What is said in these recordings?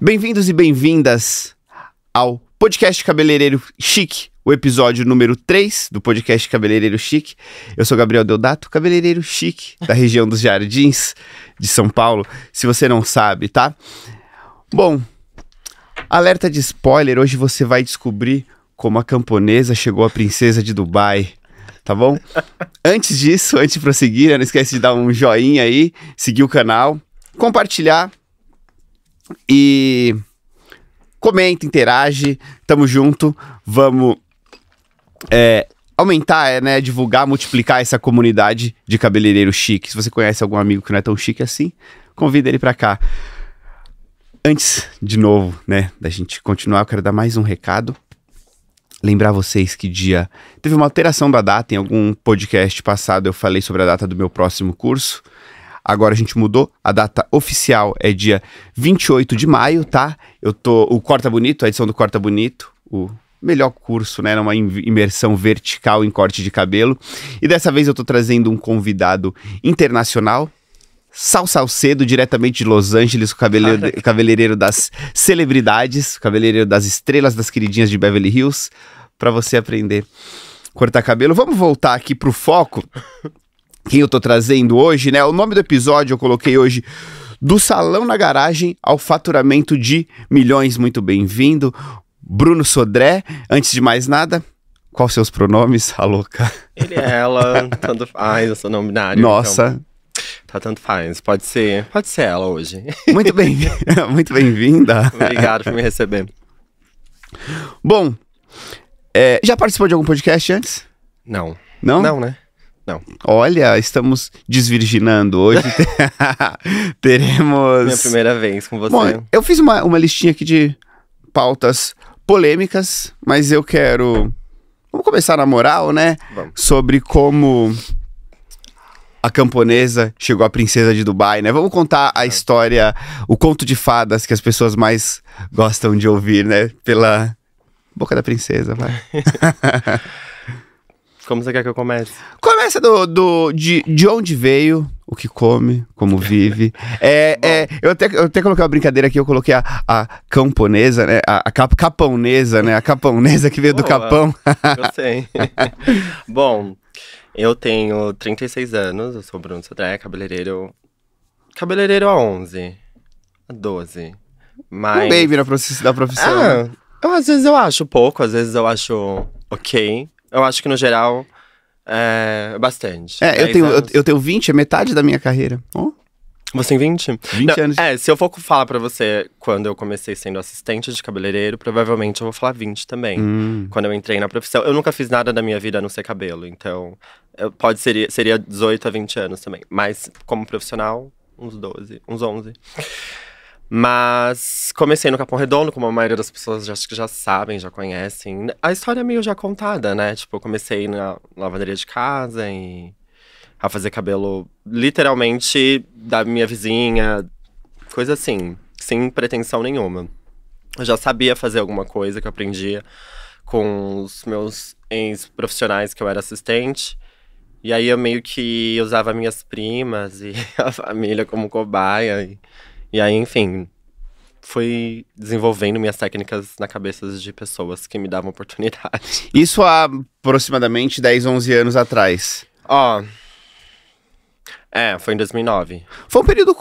Bem-vindos e bem-vindas ao podcast Cabeleireiro Chique, o episódio número 3 do podcast Cabeleireiro Chique. Eu sou Gabriel Deodato, cabeleireiro chique da região dos Jardins de São Paulo, se você não sabe, tá? Bom, alerta de spoiler, hoje você vai descobrir como a camponesa chegou à princesa de Dubai tá bom? antes disso, antes de prosseguir, né, não esquece de dar um joinha aí, seguir o canal, compartilhar e comenta, interage, tamo junto, vamos é, aumentar, é, né, divulgar, multiplicar essa comunidade de cabeleireiro chique. Se você conhece algum amigo que não é tão chique assim, convida ele para cá. Antes, de novo, né, da gente continuar, eu quero dar mais um recado. Lembrar vocês que dia teve uma alteração da data, em algum podcast passado eu falei sobre a data do meu próximo curso. Agora a gente mudou, a data oficial é dia 28 de maio, tá? Eu tô o Corta Bonito, a edição do Corta Bonito, o melhor curso, né? Uma imersão vertical em corte de cabelo. E dessa vez eu tô trazendo um convidado internacional, Sal Salcedo, diretamente de Los Angeles, o cabeleireiro, cabeleireiro das celebridades, o cabeleireiro das estrelas das queridinhas de Beverly Hills, para você aprender cortar cabelo. Vamos voltar aqui pro foco quem eu tô trazendo hoje, né? O nome do episódio eu coloquei hoje do salão na garagem ao faturamento de milhões. Muito bem-vindo, Bruno Sodré. Antes de mais nada, quais seus pronomes, a louca? Ele é ela, tanto faz, eu sou não binário. Então. Nossa. Então... Tá, tanto faz. Pode ser, pode ser ela hoje. Muito bem, muito bem-vinda. Obrigado por me receber. Bom, é, já participou de algum podcast antes? Não. Não? Não, né? Não. Olha, estamos desvirginando hoje. Teremos. Minha primeira vez com você. Bom, eu fiz uma, uma listinha aqui de pautas polêmicas, mas eu quero. Vamos começar na moral, né? Vamos. Sobre como a camponesa chegou à princesa de Dubai, né? Vamos contar a tá. história, o conto de fadas que as pessoas mais gostam de ouvir, né? Pela boca da princesa, vai. Como você quer que eu comece? Começa do, do, de, de onde veio, o que come, como vive. É, é, eu, até, eu até coloquei uma brincadeira aqui, eu coloquei a, a camponesa, né? A, a cap, caponesa, né? A caponesa que veio Boa, do capão. eu sei. Bom, eu tenho 36 anos, eu sou Bruno Sodré, cabeleireiro. Cabeleireiro a 11, a 12. Mas... Um baby na profissão. Da profissão ah, né? eu, às vezes eu acho pouco, às vezes eu acho ok eu acho que no geral, é, bastante. É, eu tenho, eu, eu, tenho 20, é metade da minha carreira. Oh. Você tem 20? 20 Não, anos. É, se eu for falar pra você quando eu comecei sendo assistente de cabeleireiro, provavelmente eu vou falar 20 também. Hum. Quando eu entrei na profissão. Eu nunca fiz nada da minha vida a não ser cabelo, então eu, pode ser, seria 18 a 20 anos também. Mas como profissional, uns 12, uns 11. Mas comecei no Capão Redondo, como a maioria das pessoas já, acho que já sabem, já conhecem. A história é meio já contada, né? Tipo, eu comecei na lavanderia de casa e a fazer cabelo literalmente da minha vizinha, coisa assim, sem pretensão nenhuma. Eu já sabia fazer alguma coisa que eu aprendia com os meus ex-profissionais que eu era assistente. E aí eu meio que usava minhas primas e a família como cobaia. E e aí, enfim, fui desenvolvendo minhas técnicas na cabeça de pessoas que me davam oportunidade. Isso há aproximadamente 10, 11 anos atrás. Ó. É, foi em 2009. Foi um período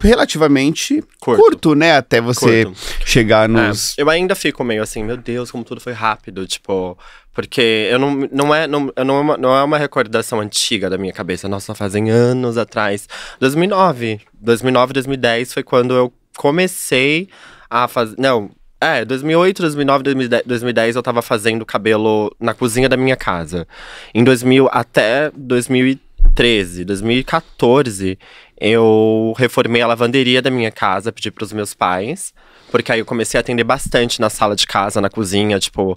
relativamente curto, curto né? Até você curto. chegar nos. É, eu ainda fico meio assim, meu Deus, como tudo foi rápido. Tipo, porque eu não, não, é, não, não, é uma, não é uma recordação antiga da minha cabeça. Nossa, fazem anos atrás. 2009. 2009, 2010 foi quando eu comecei a fazer. Não, é, 2008, 2009, 2010, 2010 eu tava fazendo cabelo na cozinha da minha casa. Em 2000 até 2013, 2014, eu reformei a lavanderia da minha casa, pedi pros meus pais, porque aí eu comecei a atender bastante na sala de casa, na cozinha, tipo,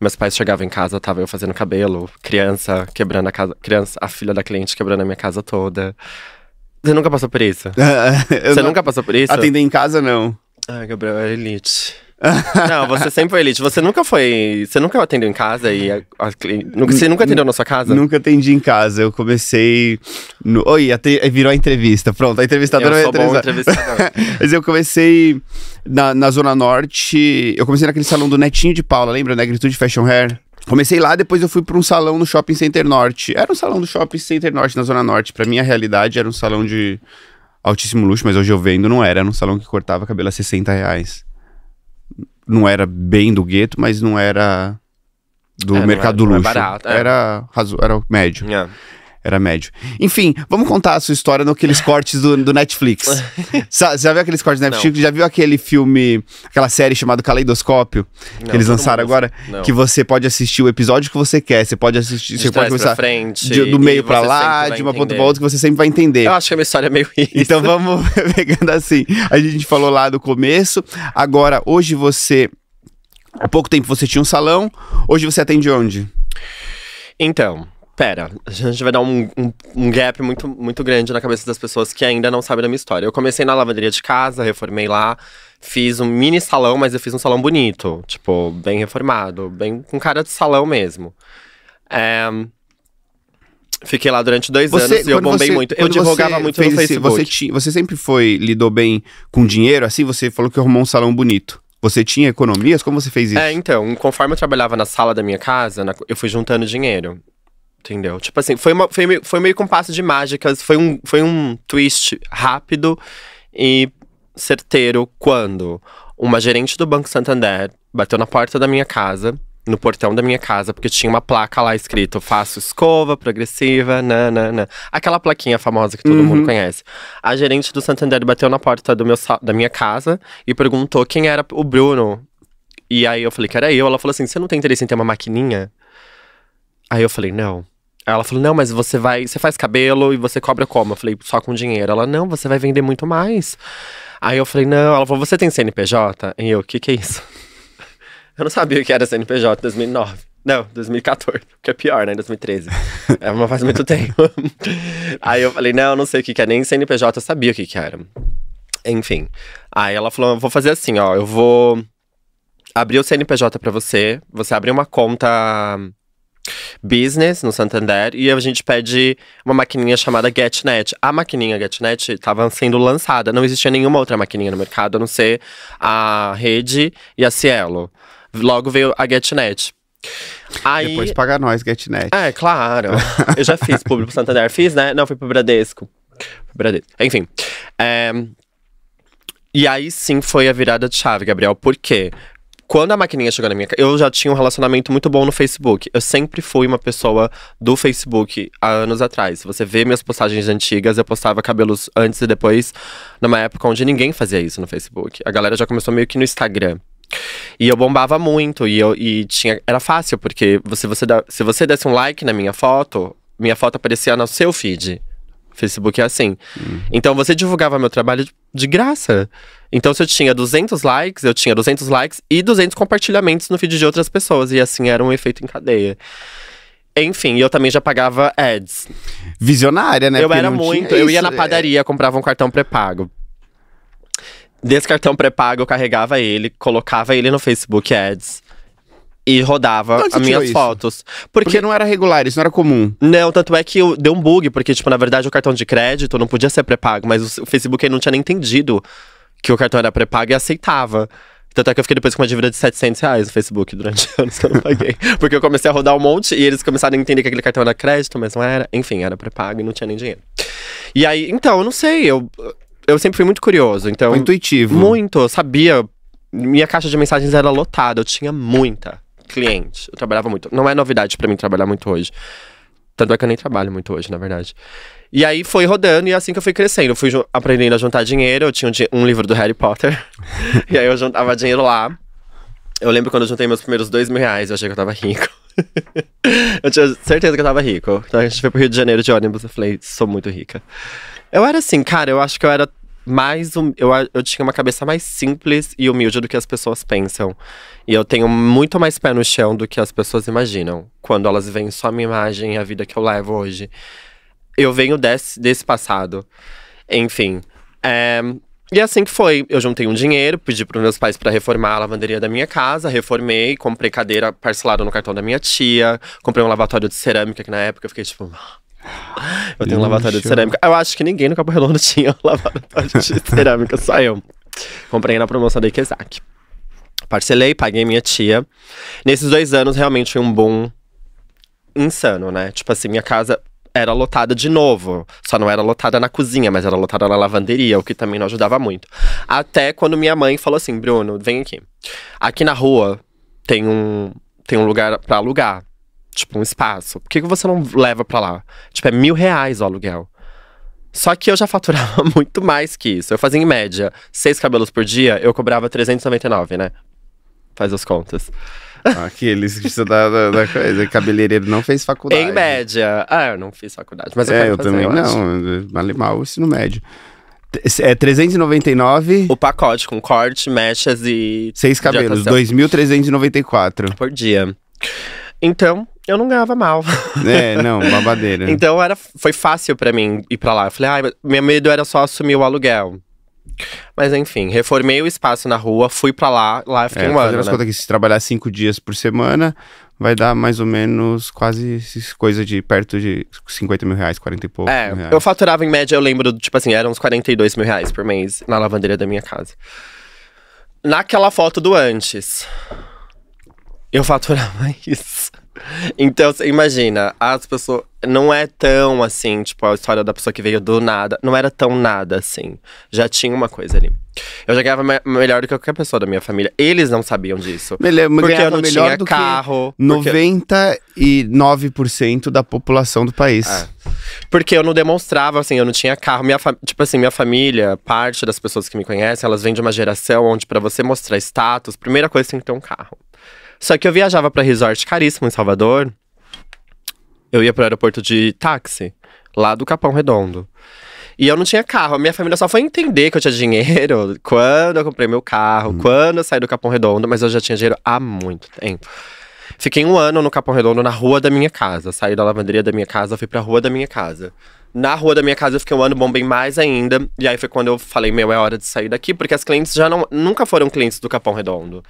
meus pais chegavam em casa, tava eu fazendo cabelo, criança quebrando a casa, criança, a filha da cliente quebrando a minha casa toda. Você nunca passou por isso? Você não... nunca passou por isso? Atender em casa, não. Ai, ah, Gabriel, é elite. Não, você sempre foi elite. Você nunca foi. Você nunca atendeu em casa e. A, a, nunca, você nunca atendeu na sua casa? Nunca atendi em casa. Eu comecei. No, oi, eh, virou a entrevista. Pronto, a entrevistadora é sou vai entrevistador. Mas eu comecei na, na Zona Norte. Eu comecei naquele salão do Netinho de Paula, lembra? Negritude Fashion Hair. Comecei lá, depois eu fui para um salão no Shopping Center Norte. Era um salão do Shopping Center Norte, na Zona Norte. Para mim, a realidade era um salão de altíssimo luxo, mas hoje eu vendo, não era. Era um salão que cortava cabelo a 60 reais não era bem do gueto, mas não era do é, mercado é, não do é luxo. Não barato, é. era, razo, era médio. Era médio. Enfim, vamos contar a sua história naqueles cortes do, do Netflix. Você já viu aqueles cortes do Netflix? Não. Já viu aquele filme, aquela série chamada Caleidoscópio? Não, que eles lançaram agora? Não. Que você pode assistir o episódio que você quer. Você pode assistir, de você pode começar frente, de, do meio para lá, de uma ponta pra outra, que você sempre vai entender. Eu acho que a minha história é meio isso. Então vamos pegando assim. A gente falou lá do começo. Agora, hoje você... Há pouco tempo você tinha um salão. Hoje você atende onde? Então, pera, a gente vai dar um, um, um, gap muito, muito grande na cabeça das pessoas que ainda não sabem da minha história. Eu comecei na lavanderia de casa, reformei lá, fiz um mini salão, mas eu fiz um salão bonito, tipo, bem reformado, bem com cara de salão mesmo. É, Fiquei lá durante dois você, anos e eu bombei você, muito. Eu divulgava muito no Facebook. Esse, você, ti, você sempre foi, lidou bem com dinheiro? Assim, você falou que arrumou um salão bonito. Você tinha economias? Como você fez é, isso? É, então, conforme eu trabalhava na sala da minha casa, na, eu fui juntando dinheiro. Entendeu? Tipo assim, foi, uma, foi, meio, foi meio com passo de mágicas, foi um, foi um twist rápido e certeiro quando uma gerente do Banco Santander bateu na porta da minha casa, no portão da minha casa, porque tinha uma placa lá escrito faço escova progressiva, nanana. Né, né, né. Aquela plaquinha famosa que todo uhum. mundo conhece. A gerente do Santander bateu na porta do meu, da minha casa e perguntou quem era o Bruno. E aí eu falei que era eu. Ela falou assim: você não tem interesse em ter uma maquininha? Aí eu falei, não. Ela falou: não, mas você vai, você faz cabelo e você cobra como? Eu falei, só com dinheiro. Ela, não, você vai vender muito mais. Aí eu falei, não, ela falou, você tem CNPJ? E eu, o que, que é isso? eu não sabia o que era CNPJ em 2009. Não, 2014, que é pior, né? 2013. É, mas faz muito tempo. Aí eu falei, não, não sei o que, que é, nem CNPJ eu sabia o que, que era. Enfim. Aí ela falou, vou fazer assim, ó, eu vou abrir o CNPJ para você, você abre uma conta business no Santander e a gente pede uma maquininha chamada GetNet. A maquininha GetNet estava sendo lançada, não existia nenhuma outra maquininha no mercado a não ser a Rede e a Cielo. Logo veio a GetNet. Aí... Depois paga nós, GetNet. É, claro. Eu já fiz público pro Santander. Fiz, né? Não, fui pro Bradesco. Pro Bradesco. Enfim. É... E aí sim foi a virada de chave, Gabriel. Por quê? quando a maquininha chegou na minha casa, eu já tinha um relacionamento muito bom no Facebook. Eu sempre fui uma pessoa do Facebook há anos atrás. Se você vê minhas postagens antigas, eu postava cabelos antes e depois, numa época onde ninguém fazia isso no Facebook. A galera já começou meio que no Instagram. E eu bombava muito, e, eu, e tinha, era fácil, porque você você, se você desse um like na minha foto, minha foto aparecia no seu feed. Facebook é assim. Uhum. Então você divulgava meu trabalho de graça. Então se eu tinha 200 likes, eu tinha 200 likes e 200 compartilhamentos no feed de outras pessoas. E assim era um efeito em cadeia. Enfim, eu também já pagava ads. Visionária, né? Eu Porque era muito. Eu ia na é. padaria, comprava um cartão pré-pago. Desse cartão pré-pago, eu carregava ele, colocava ele no Facebook Ads e rodava as minhas isso? fotos. Porque... porque... não era regular, isso não era comum. Não, tanto é que eu, deu um bug, porque, tipo, na verdade, o cartão de crédito não podia ser pré-pago, mas o Facebook aí não tinha nem entendido que o cartão era pré-pago e aceitava. Tanto é que eu fiquei depois com uma dívida de 700 reais no Facebook durante anos que eu não paguei. Porque eu comecei a rodar um monte e eles começaram a entender que aquele cartão era crédito, mas não era. Enfim, era pré-pago e não tinha nem dinheiro. E aí, então, eu não sei, eu, eu sempre fui muito curioso. Então, Foi intuitivo. Muito, eu sabia. Minha caixa de mensagens era lotada, eu tinha muita cliente. Eu trabalhava muito. Não é novidade para mim trabalhar muito hoje. Tanto é que eu nem trabalho muito hoje, na verdade. E aí foi rodando e é assim que eu fui crescendo. Eu fui aprendendo a juntar dinheiro. Eu tinha um, livro do Harry Potter. e aí eu juntava dinheiro lá. Eu lembro quando eu juntei meus primeiros dois mil reais, eu achei que eu tava rico. eu tinha certeza que eu tava rico. Então a gente foi pro Rio de Janeiro de ônibus. Eu falei, sou muito rica. Eu era assim, cara, eu acho que eu era mais. Hum... Eu, eu tinha uma cabeça mais simples e humilde do que as pessoas pensam. E eu tenho muito mais pé no chão do que as pessoas imaginam. Quando elas veem só a minha imagem e a vida que eu levo hoje. Eu venho desse, desse passado. Enfim. Eh, é... E assim que foi, eu juntei um dinheiro, pedi para meus pais para reformar a lavanderia da minha casa, reformei, comprei cadeira parcelada no cartão da minha tia, comprei um lavatório de cerâmica que na época eu fiquei tipo, ah, Eu tenho um lavatório de cerâmica. Eu acho que ninguém no Cabo Redondo tinha lavatório de cerâmica, só eu. Comprei na promoção da Ikezak. Parcelei, paguei minha tia. Nesses dois anos, realmente foi um boom insano, né? Tipo assim, minha casa era lotada de novo. Só não era lotada na cozinha, mas era lotada na lavanderia, o que também não ajudava muito. Até quando minha mãe falou assim: Bruno, vem aqui. Aqui na rua tem um, tem um lugar para alugar tipo, um espaço. Por que, que você não leva pra lá? Tipo, é mil reais o aluguel. Só que eu já faturava muito mais que isso. Eu fazia, em média, seis cabelos por dia, eu cobrava 399, né? Faz as contas. Ah, aqueles que da, da, da coisa. Cabeleireiro não fez faculdade. Em média. Ah, eu não fiz faculdade, mas eu É, eu fazer, também eu não. Vale mal o ensino médio. É 399. O pacote com corte, mechas e. Seis cabelos, 2.394. Por dia. Então, eu não ganhava mal. É, não, babadeira. então era, foi fácil para mim ir para lá. Eu falei, ah, meu medo era só assumir o aluguel. Mas enfim, reformei o espaço na rua, fui para lá, lá fiquei é, um ano. Mas né? que se trabalhar cinco dias por semana, vai dar mais ou menos quase coisa de perto de 50 mil reais, 40 e pouco. É, eu faturava em média, eu lembro, tipo assim, eram uns 42 mil reais por mês na lavanderia da minha casa. Naquela foto do antes, eu faturava isso. Então, imagina, as pessoas. Não é tão assim, tipo, a história da pessoa que veio do nada. Não era tão nada assim. Já tinha uma coisa ali. Eu já ganhava me melhor do que qualquer pessoa da minha família. Eles não sabiam disso. Melhor, porque eu não melhor tinha do carro. Que 99% da população do país. É. Porque eu não demonstrava, assim, eu não tinha carro. Minha Tipo assim, minha família, parte das pessoas que me conhecem, elas vêm de uma geração onde para você mostrar status, primeira coisa tem que ter um carro. Só que eu viajava para resort caríssimo em Salvador. Eu ia pro aeroporto de táxi, lá do Capão Redondo. E eu não tinha carro. A minha família só foi entender que eu tinha dinheiro quando eu comprei meu carro, hum. quando eu saí do Capão Redondo, mas eu já tinha dinheiro há muito tempo. Fiquei um ano no Capão Redondo, na rua da minha casa. Saí da lavanderia da minha casa, fui pra rua da minha casa. Na rua da minha casa eu fiquei um ano, bombei mais ainda. E aí foi quando eu falei, meu, é hora de sair daqui, porque as clientes já não, nunca foram clientes do Capão Redondo.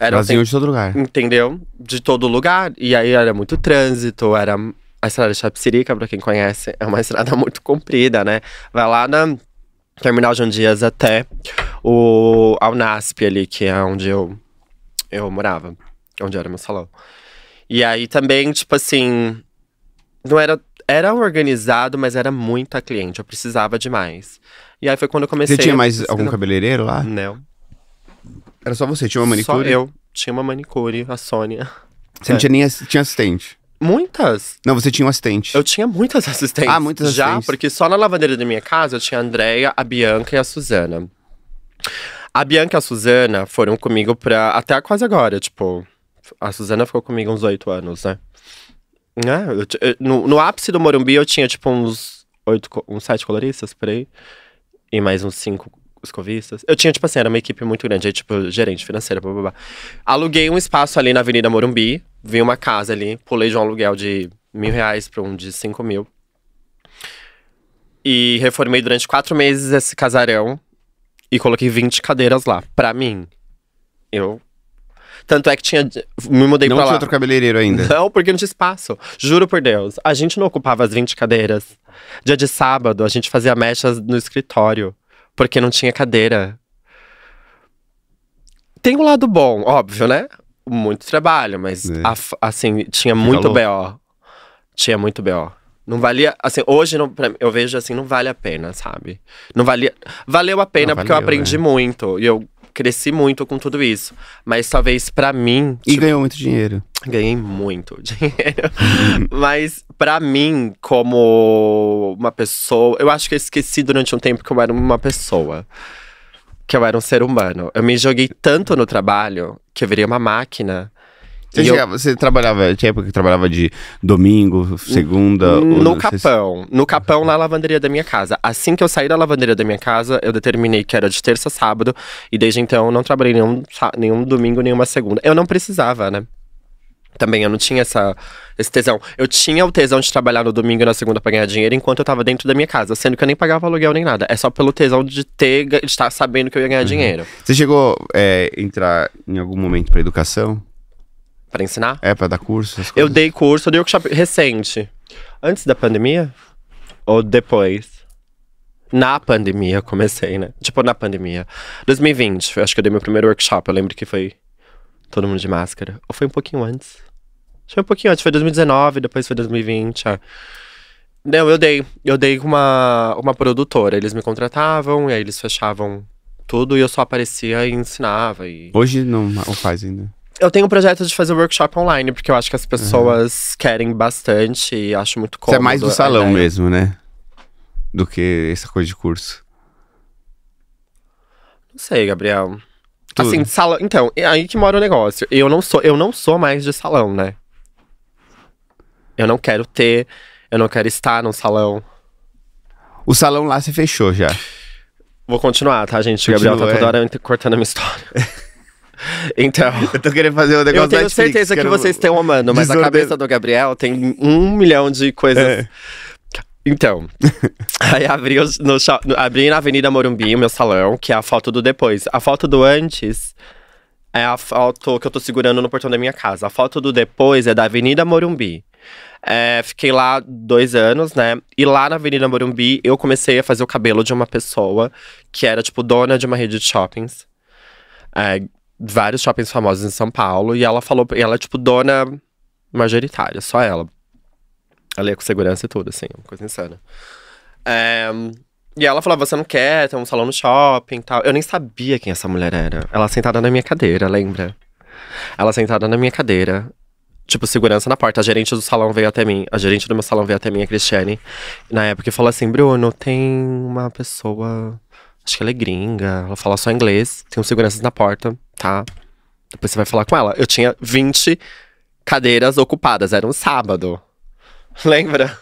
Era Brasil é de todo lugar. Entendeu? De todo lugar. E aí era muito trânsito, era a estrada de Chapsirica, pra quem conhece, é uma estrada muito comprida, né? Vai lá na Terminal de Andias até o ao ali, que é onde eu, eu morava, onde era meu salão. E aí também, tipo assim, não era era organizado, mas era muita cliente, eu precisava de mais. E aí foi quando eu comecei. Você tinha mais algum cabeleireiro lá? Não. Era só você, tinha uma manicure? Só eu. Tinha uma manicure, a Sônia. Você é. não tinha é. nem tinha assistente? Muitas. Não, você tinha um assistente. Eu tinha muitas assistentes. Ah, muitas assistentes. Já, porque só na lavanderia da minha casa eu tinha a Andrea, a Bianca e a Suzana. A Bianca e a Suzana foram comigo pra. até quase agora, tipo. A Suzana ficou comigo uns oito anos, né? né? eu, eu, no, no, ápice do Morumbi eu tinha, tipo, uns, oito, uns sete coloristas por aí. E mais uns cinco escovistas. Eu tinha, tipo assim, era uma equipe muito grande, aí, tipo, gerente financeira, blá, blá, blá. Aluguei um espaço ali na Avenida Morumbi, vi uma casa ali, pulei de um aluguel de mil reais pra um de cinco mil. E reformei durante quatro meses esse casarão e coloquei 20 cadeiras lá, pra mim. Eu tanto é que tinha. Me mudei não pra lá. Não tinha outro cabeleireiro ainda? Não, porque não tinha espaço. Juro por Deus. A gente não ocupava as 20 cadeiras. Dia de sábado, a gente fazia mechas no escritório porque não tinha cadeira. Tem um lado bom, óbvio, né? Muito trabalho, mas é. a, assim, tinha muito Falou. BO. Tinha muito BO. Não valia, assim, hoje não, eu vejo assim, não vale a pena, sabe? Não valia. Valeu a pena não, ah, porque valeu, eu aprendi né? muito. E eu cresci muito com tudo isso. Mas talvez para mim. E tipo, ganhou muito dinheiro. Ganhei muito dinheiro. Mas para mim, como uma pessoa. Eu acho que eu esqueci durante um tempo que eu era uma pessoa. Que eu era um ser humano. Eu me joguei tanto no trabalho que eu virei uma máquina você, chegava, eu... você, trabalhava, tinha época que trabalhava de domingo, segunda? No ou... Capão. No Capão, na lavanderia da minha casa. Assim que eu saí da lavanderia da minha casa, eu determinei que era de terça a sábado. E desde então, eu não trabalhei nenhum, nenhum domingo, nenhuma segunda. Eu não precisava, né? Também, eu não tinha essa, esse tesão. Eu tinha o tesão de trabalhar no domingo e na segunda pra ganhar dinheiro enquanto eu tava dentro da minha casa, sendo que eu nem pagava aluguel nem nada. É só pelo tesão de ter, de estar sabendo que eu ia ganhar uhum. dinheiro. Você chegou a é, entrar em algum momento pra educação? Pra ensinar? É, pra dar curso. Eu dei curso, eu dei workshop recente. Antes da pandemia? Ou depois? Na pandemia, comecei, né? Tipo, na pandemia. 2020, acho que eu dei meu primeiro workshop. Eu lembro que foi todo mundo de máscara. Ou foi um pouquinho antes? Acho que foi um pouquinho antes, foi 2019, depois foi 2020. Ah. É. Não, eu dei. Eu dei com uma, uma produtora. Eles me contratavam e aí eles fechavam tudo e eu só aparecia e ensinava. E... Hoje não, não faz ainda eu tenho um projeto de fazer workshop online, porque eu acho que as pessoas uhum. querem bastante e acho muito cômodo. Você é mais do salão mesmo, né? Do que essa coisa de curso. Não sei, Gabriel. Tudo. Assim, salão. Então, é aí que mora o negócio. Eu não sou, eu não sou mais de salão, né? Eu não quero ter, eu não quero estar num salão. O salão lá se fechou já. Vou continuar, tá, gente? o Gabriel tá toda é. hora cortando a minha história. Então. Eu tô querendo fazer um negócio Eu tenho Netflix, certeza que, que vocês estão amando, mas desordem... a cabeça do Gabriel tem um milhão de coisas. É. Então, aí abri, no, abri na Avenida Morumbi o meu salão, que é a foto do depois. A foto do antes é a foto que eu tô segurando no portão da minha casa. A foto do depois é da Avenida Morumbi. É, fiquei lá dois anos, né? E lá na Avenida Morumbi, eu comecei a fazer o cabelo de uma pessoa que era, tipo, dona de uma rede de shoppings. É, de vários shoppings famosos em São Paulo. E ela falou. E ela é, tipo, dona majoritária, só ela. Ela ia é com segurança e tudo, assim, uma coisa insana. É, e ela falou: você não quer ter um salão no shopping tal. Eu nem sabia quem essa mulher era. Ela sentada na minha cadeira, lembra? Ela sentada na minha cadeira. Tipo, segurança na porta. A gerente do salão veio até mim. A gerente do meu salão veio até mim, a Cristiane. Na época, falou assim: Bruno, tem uma pessoa Acho que ela é gringa, ela fala só inglês. Tem um seguranças na porta, tá? Depois você vai falar com ela. Eu tinha 20 cadeiras ocupadas, era um sábado. Lembra?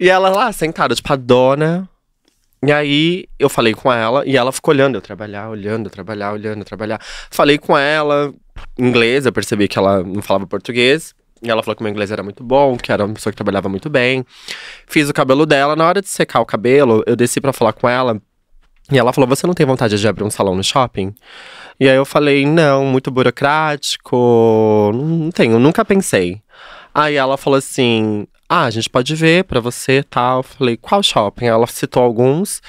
E ela lá, sentada, tipo, a dona. E aí eu falei com ela e ela ficou olhando eu trabalhar, olhando, eu trabalhar, olhando, eu trabalhar. Falei com ela, inglês, eu percebi que ela não falava português. E ela falou que meu inglês era muito bom, que era uma pessoa que trabalhava muito bem. Fiz o cabelo dela. Na hora de secar o cabelo, eu desci para falar com ela e ela falou: Você não tem vontade de abrir um salão no shopping? E aí eu falei: Não, muito burocrático, não tenho, nunca pensei. Aí ela falou assim: Ah, a gente pode ver pra você tal. Eu falei: Qual shopping? Ela citou alguns.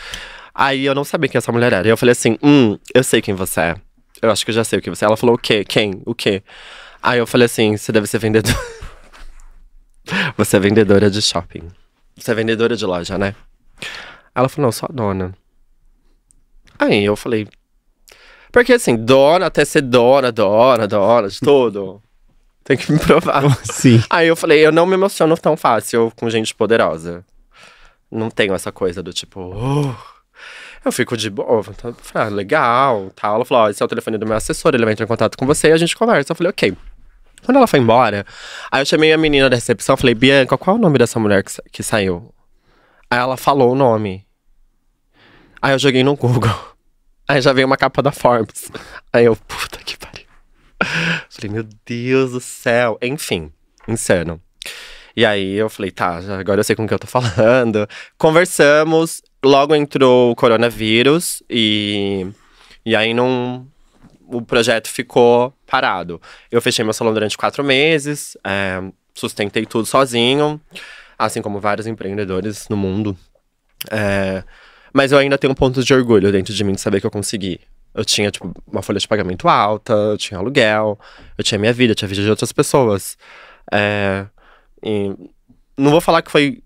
Aí eu não sabia quem essa mulher era. E eu falei assim: Hum, eu sei quem você é. Eu acho que eu já sei o que você é. Ela falou: O quê? Quem? O quê? Aí eu falei assim: Você deve ser vendedor. você é vendedora de shopping. Você é vendedora de loja, né? Ela falou: Não, sou a dona. Aí eu falei. Porque assim, Dora até ser Dora, Dora, Dora, de todo. Tem que me provar. Sim. Aí eu falei, eu não me emociono tão fácil com gente poderosa. Não tenho essa coisa do tipo. Oh. Eu fico de boa. Então, falei, ah, legal, tá Ela falou, ó, esse é o telefone do meu assessor, ele vai entrar em contato com você e a gente conversa. Eu falei, ok. Quando ela foi embora, aí eu chamei a menina da recepção, falei, Bianca, qual é o nome dessa mulher que, que saiu? Aí ela falou o nome. Aí eu joguei no Google. Aí já veio uma capa da Forbes. Aí eu, puta que pariu. Falei, meu Deus do céu. Enfim, insano. E aí eu falei, tá, agora eu sei com o que eu tô falando. Conversamos, logo entrou o coronavírus e, e aí não. O projeto ficou parado. Eu fechei meu salão durante quatro meses, é, sustentei tudo sozinho, assim como vários empreendedores no mundo. É, mas eu ainda tenho um ponto de orgulho dentro de mim de saber que eu consegui. Eu tinha, tipo, uma folha de pagamento alta, eu tinha aluguel, eu tinha minha vida, eu tinha vida de outras pessoas. É, não vou falar que foi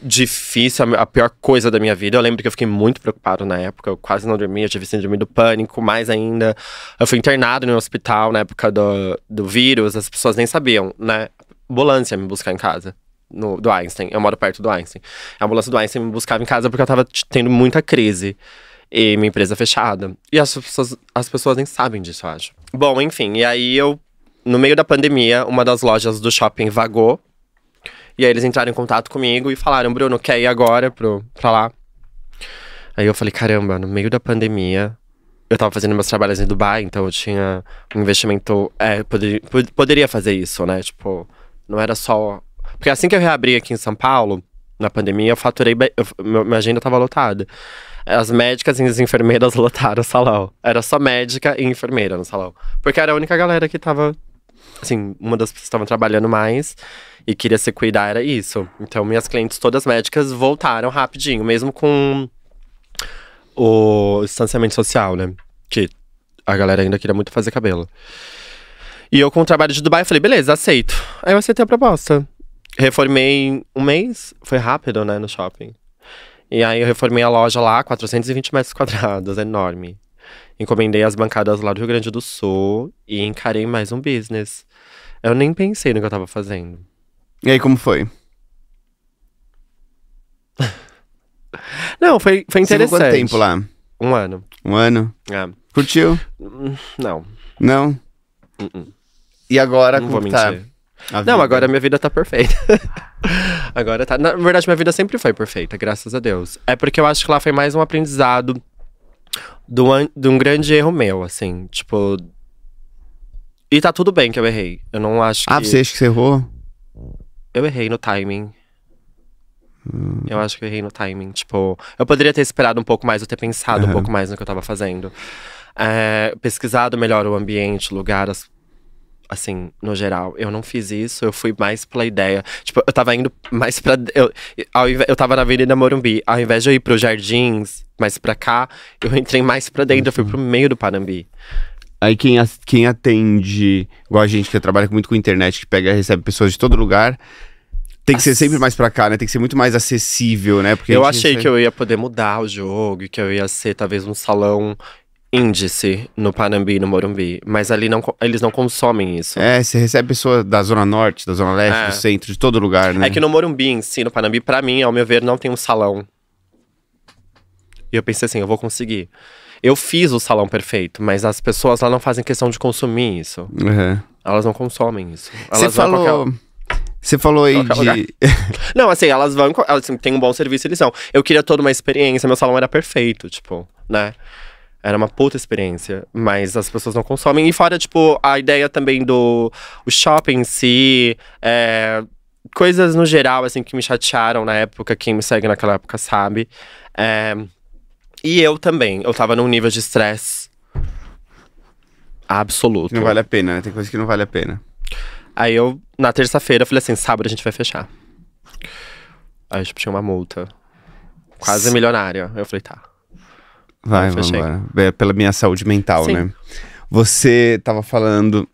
difícil, a pior coisa da minha vida. Eu lembro que eu fiquei muito preocupado na época, eu quase não dormia, eu tive síndrome do pânico, mais ainda. Eu fui internado no hospital na época do, do vírus, as pessoas nem sabiam, né? Ambulância me buscar em casa no, do Einstein. Eu moro perto do Einstein. A ambulância do Einstein me buscava em casa porque eu tava tendo muita crise. E minha empresa fechada. E as pessoas, as pessoas nem sabem disso, eu acho. Bom, enfim, e aí eu. No meio da pandemia, uma das lojas do shopping vagou. E aí eles entraram em contato comigo e falaram: Bruno, quer ir agora pro, pra lá? Aí eu falei: caramba, no meio da pandemia, eu tava fazendo meus trabalhos em Dubai, então eu tinha um investimento. É, poder, poderia fazer isso, né? Tipo, não era só porque assim que eu reabri aqui em São Paulo, na pandemia, eu faturei. Eu, minha agenda estava lotada. As médicas e as enfermeiras lotaram o salão. Era só médica e enfermeira no salão. Porque era a única galera que estava Assim, uma das pessoas que estavam trabalhando mais e queria se cuidar era isso. Então, minhas clientes, todas médicas, voltaram rapidinho, mesmo com o distanciamento social, né? Que a galera ainda queria muito fazer cabelo. E eu, com o trabalho de Dubai, falei, beleza, aceito. Aí eu aceitei a proposta reformei em um mês, foi rápido, né, no shopping. E aí eu reformei a loja lá, 420 metros quadrados, enorme. Encomendei as bancadas lá do Rio Grande do Sul e encarei mais um business. Eu nem pensei no que eu tava fazendo. E aí, como foi? Não, foi, foi interessante. Você quanto tempo lá? Um ano. Um ano? É. Curtiu? Não. Não? Uh -uh. E agora, Não como vou tá? mentir. A não, vida. agora minha vida tá perfeita. agora tá. Na verdade, minha vida sempre foi perfeita, graças a Deus. É porque eu acho que lá foi mais um aprendizado do an... de um grande erro meu, assim. Tipo. E tá tudo bem que eu errei. Eu não acho ah, que. Ah, você acha que você errou? Eu errei no timing. Hum. Eu acho que eu errei no timing. Tipo, eu poderia ter esperado um pouco mais, eu ter pensado uhum. um pouco mais no que eu tava fazendo. É, pesquisado melhor o ambiente, o lugar, as assim, no geral. Eu não fiz isso, eu fui mais pela ideia. Tipo, eu tava indo mais pra. Eu, ao, eu tava na Avenida Morumbi. Ao invés de eu ir pros jardins, mais pra cá, eu entrei mais pra dentro, eu fui uhum. pro meio do Panambi. Aí quem, quem atende, igual a gente que trabalha muito com internet, que pega recebe pessoas de todo lugar, tem que ser sempre mais pra cá, né? Tem que ser muito mais acessível, né? Porque eu achei recebe... que eu ia poder mudar o jogo, que eu ia ser talvez um salão índice no Panambi, no Morumbi, mas ali não, eles não consomem isso. É, você recebe pessoas da Zona Norte, da Zona Leste, é. do centro, de todo lugar, né? É que no Morumbi em si, no Panambi, pra mim, ao meu ver, não tem um salão. E eu pensei assim, eu vou conseguir. Eu fiz o salão perfeito, mas as pessoas lá não fazem questão de consumir isso. Uhum. Elas não consomem isso. Você falou... Você falou aí de. não, assim, elas vão. Elas, assim, tem um bom serviço, eles são. Eu queria toda uma experiência, meu salão era perfeito, tipo, né? Era uma puta experiência, mas as pessoas não consomem. E fora, tipo, a ideia também do o shopping em si, é, coisas no geral, assim, que me chatearam na época, quem me segue naquela época sabe. É, e eu também, eu tava num nível de estresse absoluto. Não vale a pena, né? Tem coisa que não vale a pena. Aí eu, na terça-feira, falei assim, sábado a gente vai fechar. Aí, tipo, tinha uma multa. Quase milionária. Eu falei, tá. Vai, vamos embora. É pela minha saúde mental, Sim. né? Você estava falando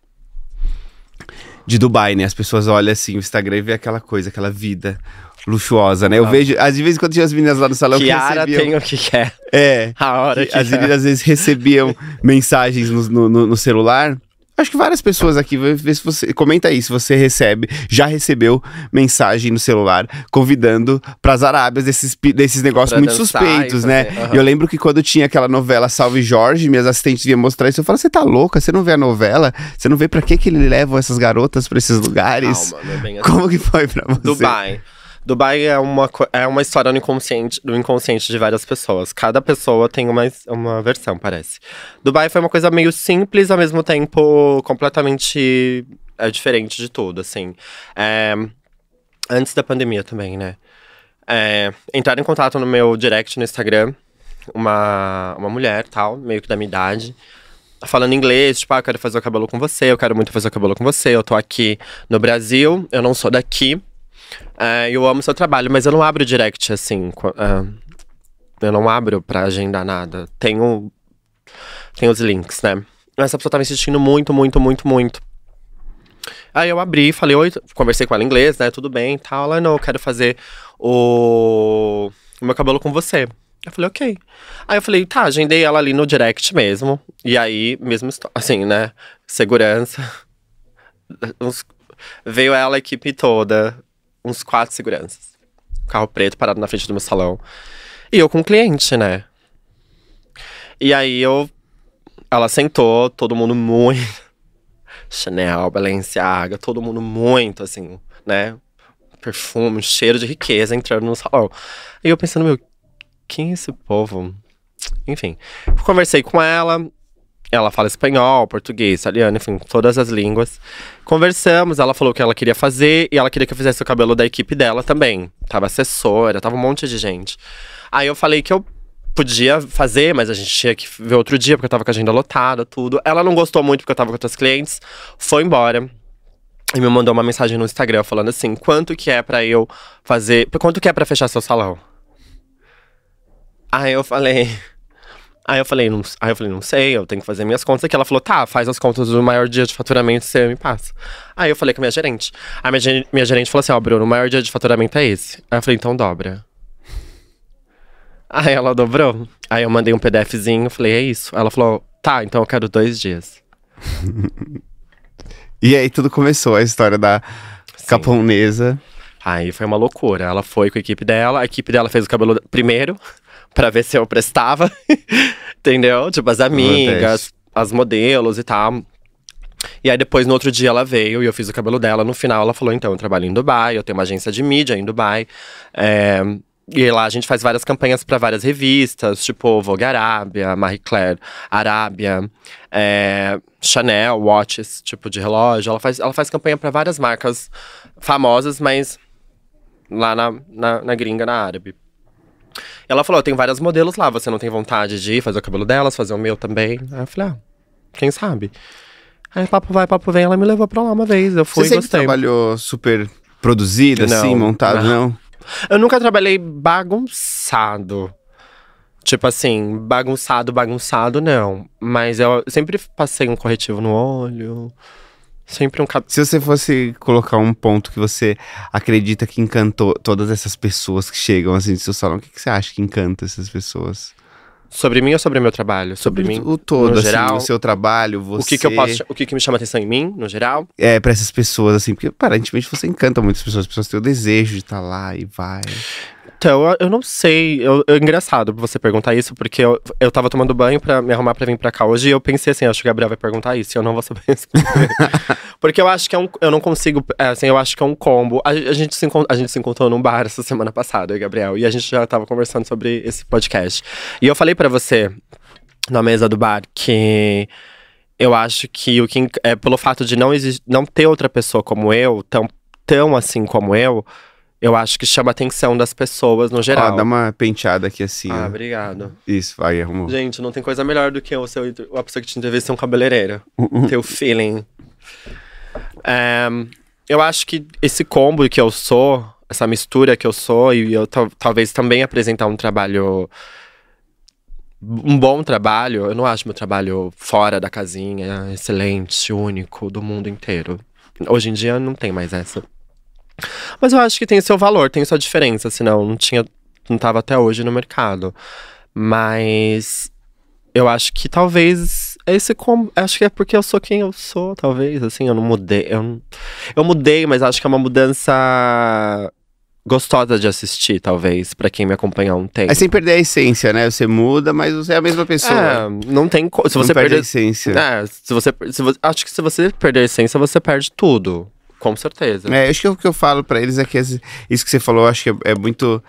de Dubai, né? As pessoas olham assim o Instagram e vê aquela coisa, aquela vida luxuosa, né? Eu ah. vejo, às vezes, quando tinha as meninas lá no salão que recebiam... tem o que quer. É. é. A hora que, que As é. meninas, às vezes, recebiam mensagens no, no, no celular Acho que várias pessoas aqui, vê se você comenta aí se você recebe, já recebeu mensagem no celular convidando para as Arábias desses, desses negócios pra muito suspeitos, né? Uhum. E eu lembro que quando tinha aquela novela Salve Jorge, minhas assistentes vinham mostrar isso, eu falava: "Você tá louca? Você não vê a novela? Você não vê para que que ele levam essas garotas para esses lugares?" Calma, meu é bem, assim. Como que foi para você? Dubai. Dubai é uma, é uma história do inconsciente, do inconsciente de várias pessoas. Cada pessoa tem uma, uma versão, parece. Dubai foi uma coisa meio simples, ao mesmo tempo completamente é, diferente de tudo, assim. É, antes da pandemia também, né? É, entraram em contato no meu direct no Instagram, uma, uma mulher, tal, meio que da minha idade falando inglês, tipo, ah, eu quero fazer o cabelo com você, eu quero muito fazer o cabelo com você, eu tô aqui no Brasil, eu não sou daqui, é, eu amo seu trabalho, mas eu não abro direct assim. É, eu não abro pra agendar nada. Tenho, tenho os links, né? Essa pessoa tava tá insistindo muito, muito, muito, muito. Aí eu abri, falei, oi, conversei com ela em inglês, né? Tudo bem e tal. Ela, não, eu quero fazer o, o meu cabelo com você. Eu falei, ok. Aí eu falei, tá, agendei ela ali no direct mesmo. E aí, mesmo assim, né? Segurança. Veio ela, a equipe toda uns quatro seguranças. Carro preto parado na frente do meu salão. E eu com o cliente, né? E aí eu. Ela sentou, todo mundo muito. Chanel, Balenciaga, todo mundo muito, assim, né? Perfume, cheiro de riqueza entrando no salão. E eu pensando, meu, quem é esse povo? Enfim, conversei com ela, ela fala espanhol, português, italiano, enfim, todas as línguas. Conversamos, ela falou o que ela queria fazer e ela queria que eu fizesse o cabelo da equipe dela também. Tava assessora, tava um monte de gente. Aí eu falei que eu podia fazer, mas a gente tinha que ver outro dia, porque eu tava com a agenda lotada, tudo. Ela não gostou muito porque eu tava com outras clientes, foi embora. E me mandou uma mensagem no Instagram falando assim: quanto que é para eu fazer. Quanto que é para fechar seu salão? Aí eu falei. Aí eu falei, não, aí eu falei, não sei, eu tenho que fazer minhas contas aqui. Ela falou, tá, faz as contas do maior dia de faturamento, você me passa. Aí eu falei com a minha gerente. A minha, minha gerente falou assim, ó, oh, Bruno, o maior dia de faturamento é esse. Aí eu falei, então dobra. Aí ela dobrou. Aí eu mandei um PDFzinho, falei, é isso. Ela falou, tá, então eu quero dois dias. e aí tudo começou, a história da Sim. caponesa. Aí foi uma loucura. Ela foi com a equipe dela, a equipe dela fez o cabelo primeiro para ver se eu prestava, entendeu? Tipo, as amigas, as modelos e tal. E aí depois, no outro dia, ela veio e eu fiz o cabelo dela. No final, ela falou, então, eu trabalho em Dubai, eu tenho uma agência de mídia em Dubai. É... E lá a gente faz várias campanhas para várias revistas, tipo Vogue Arábia, Marie Claire Arábia, é, Chanel, Watches, tipo de relógio. Ela faz, ela faz campanha para várias marcas famosas, mas lá na, na, na gringa, na árabe. Ela falou: tem vários modelos lá, você não tem vontade de ir fazer o cabelo delas, fazer o meu também? Aí eu falei: ah, quem sabe? Aí papo vai, papo vem, ela me levou pra lá uma vez, eu fui você e gostei. Você trabalhou super produzido, assim, não, assim, montado, não. não? Eu nunca trabalhei bagunçado. Tipo assim, bagunçado, bagunçado, não. Mas eu sempre passei um corretivo no olho. Sempre um Se você fosse colocar um ponto que você acredita que encantou todas essas pessoas que chegam assim do seu salão, o que, que você acha que encanta essas pessoas? Sobre mim ou sobre meu trabalho? Sobre, mim? O todo, no assim, geral, o seu trabalho, você... O que que eu posso... O que que me chama atenção em mim, no geral? É, pra essas pessoas, assim, porque aparentemente você encanta muitas pessoas. As pessoas têm o desejo de estar tá lá e vai. Então, eu não sei. Eu, é engraçado você perguntar isso, porque eu, eu tava tomando banho pra me arrumar pra vir pra cá hoje e eu pensei assim: acho que o Gabriel vai perguntar isso e eu não vou saber isso. porque eu acho que é um. Eu não consigo. É, assim, eu acho que é um combo. A, a, gente se, a gente se encontrou num bar essa semana passada, Gabriel, e a gente já tava conversando sobre esse podcast. E eu falei pra você, na mesa do bar, que. Eu acho que o que é pelo fato de não, não ter outra pessoa como eu, tão, tão assim como eu, eu acho que chama a atenção das pessoas no geral. Ó, dá uma penteada aqui assim. Ah, ó. obrigado. Isso, vai, arrumou. Gente, não tem coisa melhor do que o seu, a pessoa que te entrevista ser um cabeleireiro. Uhum. Teu feeling. É, eu acho que esse combo que eu sou, essa mistura que eu sou, e eu talvez também apresentar um trabalho um bom trabalho, eu não acho meu trabalho fora da casinha, excelente, único, do mundo inteiro. Hoje em dia não tem mais essa. Mas eu acho que tem seu valor, tem sua diferença, senão não tinha, não tava até hoje no mercado. Mas eu acho que talvez esse com... acho que é porque eu sou quem eu sou, talvez, assim, eu não mudei, eu, eu mudei, mas acho que é uma mudança gostosa de assistir, talvez, para quem me acompanha um tempo. É sem perder a essência, né? Você muda, mas você é a mesma pessoa. É, não tem como. Se você não perde perder a essência. É, se você, se você, acho que se você perder a essência, você perde tudo. Com certeza. É, acho que o que eu falo para eles é que isso que você falou, acho que é, é, muito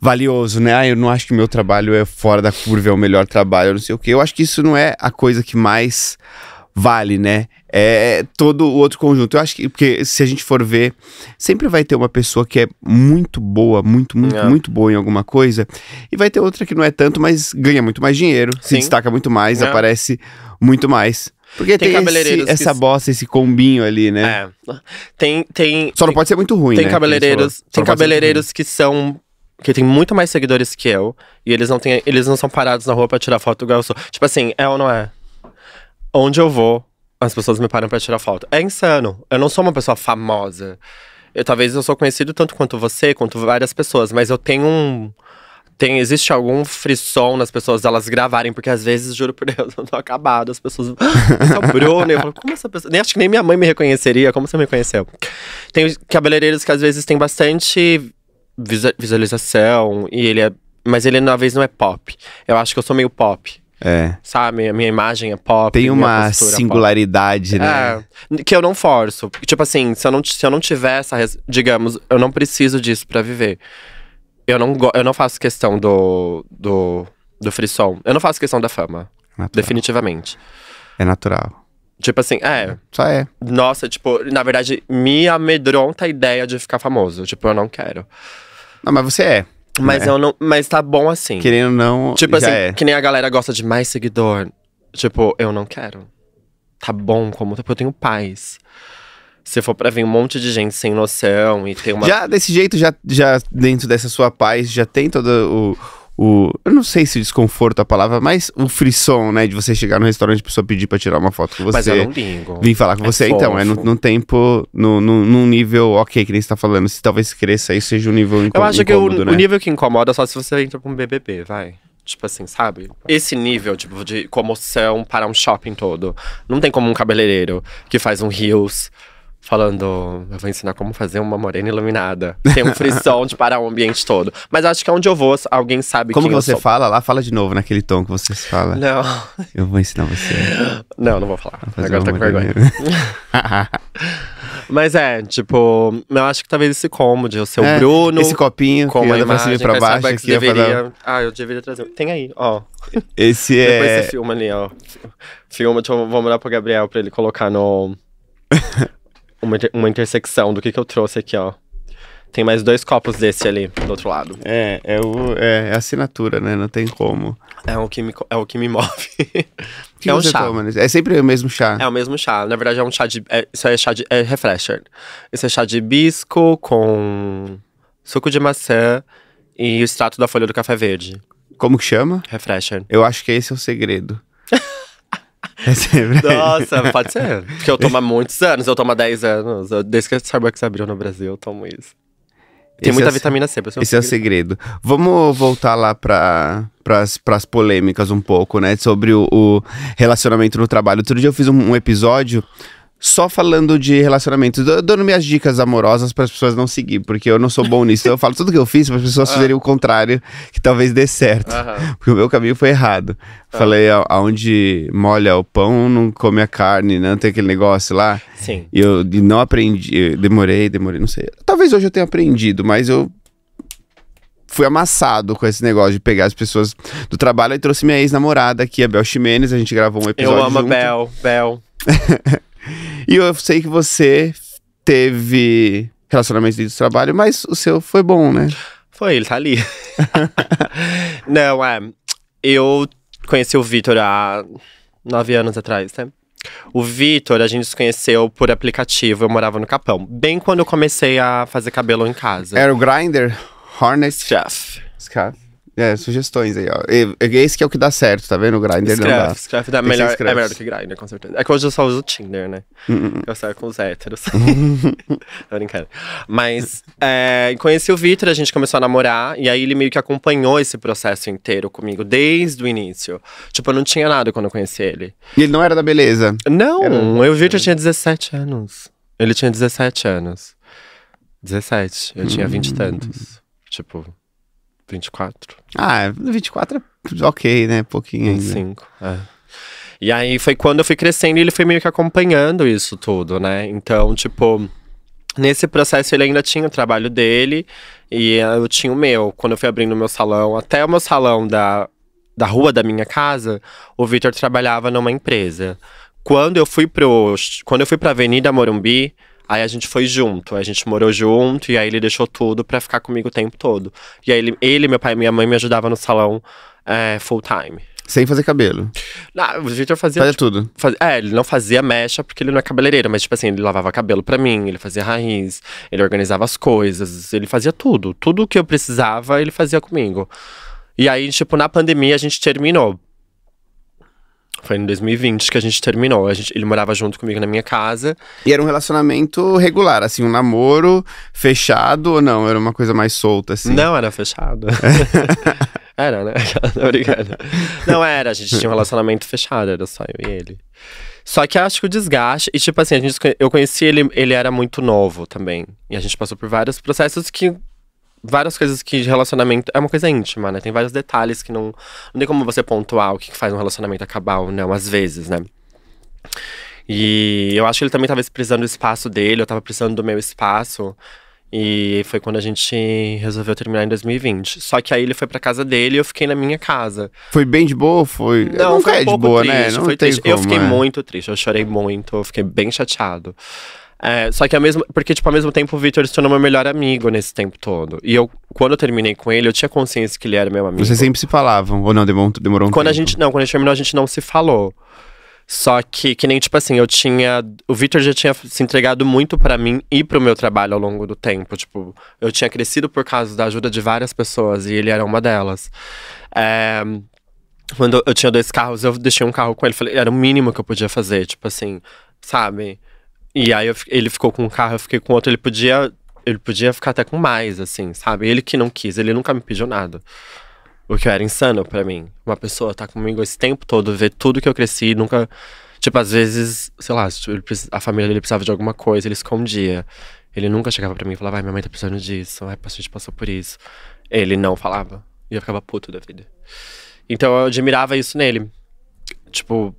valioso, né? Ah, eu não acho que meu trabalho é fora da curva, é o melhor trabalho, não sei o quê. Eu acho que isso não é a coisa que mais vale, né? É todo o outro conjunto. Eu acho que, porque se a gente for ver, sempre vai ter uma pessoa que é muito boa, muito, muito, é. muito boa em alguma coisa, e vai ter outra que não é tanto, mas ganha muito mais dinheiro, Sim. se destaca muito mais, é. aparece muito mais. Porque tem, tem esse, essa bossa bosta, esse combinho ali, né? É. Tem, tem. Só não pode ser muito ruim, tem né? Cabeleireiros, tem cabeleireiros que são. Que tem muito mais seguidores que eu. E eles não, têm eles não são parados na rua pra tirar foto igual eu sou. Tipo assim, é ou não é? Onde eu vou, as pessoas me param pra tirar foto. É insano. Eu não sou uma pessoa famosa. Eu, talvez eu sou conhecido tanto quanto você, quanto várias pessoas, mas eu tenho um tem, existe algum frisson nas pessoas elas gravarem, porque às vezes, juro por Deus, eu tô acabado. As pessoas. Esse é Eu falo, como essa pessoa. Nem, acho que nem minha mãe me reconheceria. Como você me conheceu? Tem cabeleireiros que às vezes tem bastante visualização e ele é. Mas ele, na vez, não é pop. Eu acho que eu sou meio pop. É. Sabe? A minha imagem é pop. Tem uma é singularidade, é né? É, que eu não forço. Tipo assim, se eu não, se eu não tiver essa. Digamos, eu não preciso disso para viver. Eu não, eu não faço questão do, do, do frisson. Eu não faço questão da fama. Natural. Definitivamente. É natural. Tipo assim, é. Só é. Nossa, tipo, na verdade, me amedronta a ideia de ficar famoso. Tipo, eu não quero. Não, mas você é. Mas né? eu não. Mas tá bom assim. Querendo não. Tipo assim, é. que nem a galera gosta de mais seguidor. Tipo, eu não quero. Tá bom, como tipo, eu tenho paz. Se for pra vir um monte de gente sem noção e ter uma. Já desse jeito, já, já dentro dessa sua paz, já tem todo o, o. Eu não sei se desconforto é a palavra, mas o frisson, né? De você chegar no restaurante e pessoa pedir pra tirar uma foto com você. Mas eu não ligo. Vim falar com é você, fofo. então. É num, tempo, num, num, nível ok, que nem você tá falando. Se talvez cresça, isso seja um nível incômodo. Eu acho incômodo, que o, né? o nível que incomoda é só se você entra pra um BBB, vai. Tipo assim, sabe? Esse nível tipo, de comoção para um shopping todo. Não tem como um cabeleireiro que faz um rios falando, eu vou ensinar como fazer uma morena iluminada. Tem um frisson de parar o ambiente todo. Mas acho que é onde eu vou, alguém sabe Como você fala lá? Fala de novo naquele tom que você fala. Não. Eu vou ensinar você. Não, não vou falar. Vou Agora tá com vergonha. Mas é, tipo, eu acho que talvez esse cômodo, o eu é, o Bruno. Esse copinho com que anda pra cima e pra baixo. Que deveria... Ah, eu deveria trazer. Tem aí, ó. Esse é. Depois você filma ali, ó. Filma, deixa eu vou mandar pro Gabriel pra ele colocar no. uma, uma intersecção do que, que eu trouxe aqui, ó. Tem mais dois copos desse ali, do outro lado. É, é, o, é, é assinatura, né? Não tem como. É o que me, é o que me move. que é um chá. Toma, né? É sempre o mesmo chá. É o mesmo chá. Na verdade, é um chá de. É, isso é chá de. É refresher. Isso é chá de hibisco com suco de maçã e o extrato da folha do café verde. Como que chama? Refresher. Eu acho que esse é o segredo. É sempre. Nossa, pode ser. Porque eu tomo há muitos anos, eu tomo há 10 anos. Desde que a Starbucks abriu no Brasil, eu tomo isso. Tem esse muita é vitamina C. Esse, esse é o segredo. Vamos voltar lá para para as polêmicas um pouco, né? Sobre o, o, relacionamento no trabalho. Outro dia eu fiz um, um episódio só falando de relacionamentos. Eu dando minhas dicas amorosas para as pessoas não seguir, porque eu não sou bom nisso. eu falo tudo que eu fiz para as pessoas ah. fazerem o contrário, que talvez dê certo. Aham. Porque o meu caminho foi errado. Ah. Falei, aonde molha o pão, não come a carne, né? Não tem aquele negócio lá. Sim. E eu não aprendi, eu demorei, demorei, não sei. Talvez hoje eu tenha aprendido, mas eu fui amassado com esse negócio de pegar as pessoas do trabalho e trouxe minha ex-namorada aqui, a Bel Ximenes, a gente gravou um episódio Eu amo junto. a Bel, Bel. E eu sei que você teve relacionamentos de trabalho, mas o seu foi bom, né? Foi, ele tá ali. Não, é. Eu conheci o Vitor há nove anos atrás, né? O Vitor, a gente se conheceu por aplicativo, eu morava no Capão. Bem quando eu comecei a fazer cabelo em casa. Era o Grinder, harness chef Scuff. É, sugestões aí, ó. E, esse que é o que dá certo, tá vendo? O Grindr não dá. Scruff dá é melhor, é melhor do que Grindr, com certeza. É que hoje eu só uso Tinder, né? Hum, hum, hum. Eu saio com os héteros. Tô brincando. Mas é, conheci o Victor a gente começou a namorar. E aí ele meio que acompanhou esse processo inteiro comigo, desde o início. Tipo, eu não tinha nada quando eu conheci ele. E ele não era da beleza? Não, era... eu, o Vitor tinha 17 anos. Ele tinha 17 anos. 17, eu tinha 20 e tantos. Tipo, 24. Ah, 24 é ok, né? Pouquinho ainda. 25, é. E aí foi quando eu fui crescendo e ele foi meio que acompanhando isso tudo, né? Então, tipo, nesse processo ele ainda tinha o trabalho dele e eu tinha o meu. Quando eu fui abrindo o meu salão, até o meu salão da, da rua da minha casa, o Victor trabalhava numa empresa. Quando eu fui pro, quando eu fui pra Avenida Morumbi, Aí a gente foi junto, a gente morou junto, e aí ele deixou tudo pra ficar comigo o tempo todo. E aí ele, ele meu pai e minha mãe me ajudavam no salão é, full time. Sem fazer cabelo. Não, o Victor fazia. Fazia tipo, tudo. Faz, é, ele não fazia mecha porque ele não é cabeleireiro, mas, tipo assim, ele lavava cabelo pra mim, ele fazia raiz, ele organizava as coisas, ele fazia tudo. Tudo que eu precisava, ele fazia comigo. E aí, tipo, na pandemia a gente terminou. Foi em 2020 que a gente terminou. A gente, ele morava junto comigo na minha casa. E era um relacionamento regular, assim, um namoro fechado ou não? Era uma coisa mais solta, assim? Não, era fechado. era, né? obrigada. Não era, a gente tinha um relacionamento fechado, era só eu e ele. Só que acho que o desgaste. E, tipo assim, a gente, eu conheci ele, ele era muito novo também. E a gente passou por vários processos que várias coisas que de relacionamento é uma coisa íntima, né? Tem vários detalhes que não. Não tem como você pontuar o que faz um relacionamento acabar ou não, às vezes, né? E eu acho que ele também tava precisando do espaço dele, eu tava precisando do meu espaço. E foi quando a gente resolveu terminar em 2020. Só que aí ele foi pra casa dele e eu fiquei na minha casa. Foi bem de boa? Foi. Não, não foi, foi de boa, né? triste, né? Não foi triste. Como, eu fiquei é. muito triste, eu chorei muito, eu fiquei bem chateado. É, só que ao mesmo. Porque, tipo, ao mesmo tempo o Victor se tornou meu melhor amigo nesse tempo todo. E eu, quando eu terminei com ele, eu tinha consciência que ele era meu amigo. Vocês sempre se falavam, ou não, demorou, um quando tempo. A gente, não, quando a gente terminou, a gente não se falou. Só que, que nem, tipo assim, eu tinha. O Victor já tinha se entregado muito para mim e pro meu trabalho ao longo do tempo. Tipo, eu tinha crescido por causa da ajuda de várias pessoas e ele era uma delas. É, quando eu tinha dois carros, eu deixei um carro com ele. Falei, era o mínimo que eu podia fazer, tipo assim, sabe? E aí eu, ele ficou com um carro, eu fiquei com outro, ele podia. Ele podia ficar até com mais, assim, sabe? Ele que não quis, ele nunca me pediu nada. O que era insano para mim. Uma pessoa tá comigo esse tempo todo, ver tudo que eu cresci, nunca. Tipo, às vezes, sei lá, a família dele precisava de alguma coisa, ele escondia. Ele nunca chegava para mim e falava, ai, minha mãe tá precisando disso, ai, a gente passou por isso. Ele não falava. E eu ficava puto da vida. Então eu admirava isso nele. Tipo,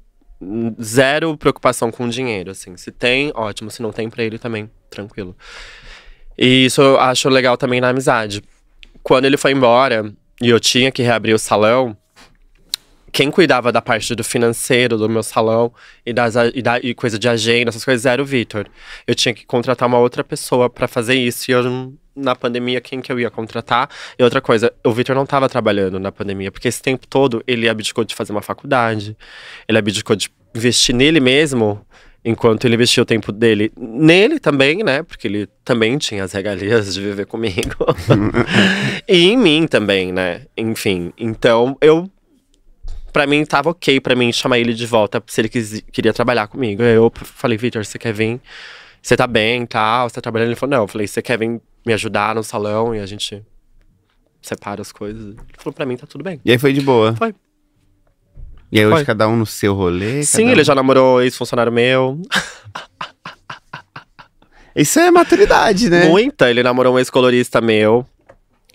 zero preocupação com dinheiro, assim. Se tem, ótimo. Se não tem pra ele também, tranquilo. E isso eu acho legal também na amizade. Quando ele foi embora e eu tinha que reabrir o salão, quem cuidava da parte do financeiro do meu salão e, das, e, da, e coisa de agenda, essas coisas, era o Vitor. Eu tinha que contratar uma outra pessoa para fazer isso e eu não, na pandemia quem que eu ia contratar. E outra coisa, o Victor não estava trabalhando na pandemia, porque esse tempo todo ele abdicou de fazer uma faculdade, ele abdicou de investir nele mesmo, enquanto ele investiu o tempo dele nele também, né? Porque ele também tinha as regalias de viver comigo. e em mim também, né? Enfim, então eu para mim tava ok para mim chamar ele de volta se ele quis, queria trabalhar comigo. Eu falei, Victor, você quer vir? Você tá bem, tal, você tá trabalhando? Ele falou, não. Eu falei, você quer vir me ajudar no salão e a gente separa as coisas. Ele falou, pra mim tá tudo bem. E aí foi de boa? Foi. E aí foi. hoje cada um no seu rolê? Sim, ele já namorou ex-funcionário meu. Isso é maturidade, né? Muita. Ele namorou um ex-colorista meu.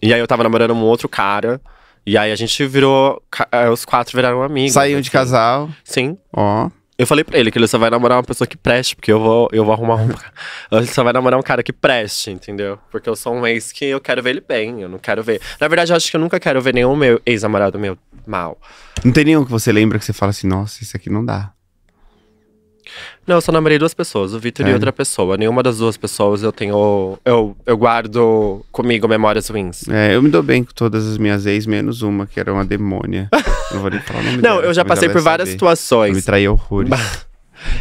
E aí eu tava namorando um outro cara. E aí a gente virou. Eh, os quatro viraram amigos. Saiu assim. de casal. Sim. Ó. Eu falei pra ele que ele só vai namorar uma pessoa que preste, porque eu vou, eu vou arrumar um. ele só vai namorar um cara que preste, entendeu? Porque eu sou um ex que eu quero ver ele bem, eu não quero ver. Na verdade, eu acho que eu nunca quero ver nenhum meu ex-namorado meu mal. Não tem nenhum que você lembra que você fala assim, nossa, isso aqui não dá. Não, eu só namorei duas pessoas, o Vitor é. e outra pessoa. Nenhuma das duas pessoas eu tenho. Eu, eu guardo comigo memórias ruins. É, eu me dou bem com todas as minhas ex, menos uma, que era uma demônia. não vou nem falar o nome Não, dela, eu já passei por várias saber. situações. Eu me traiu horrores.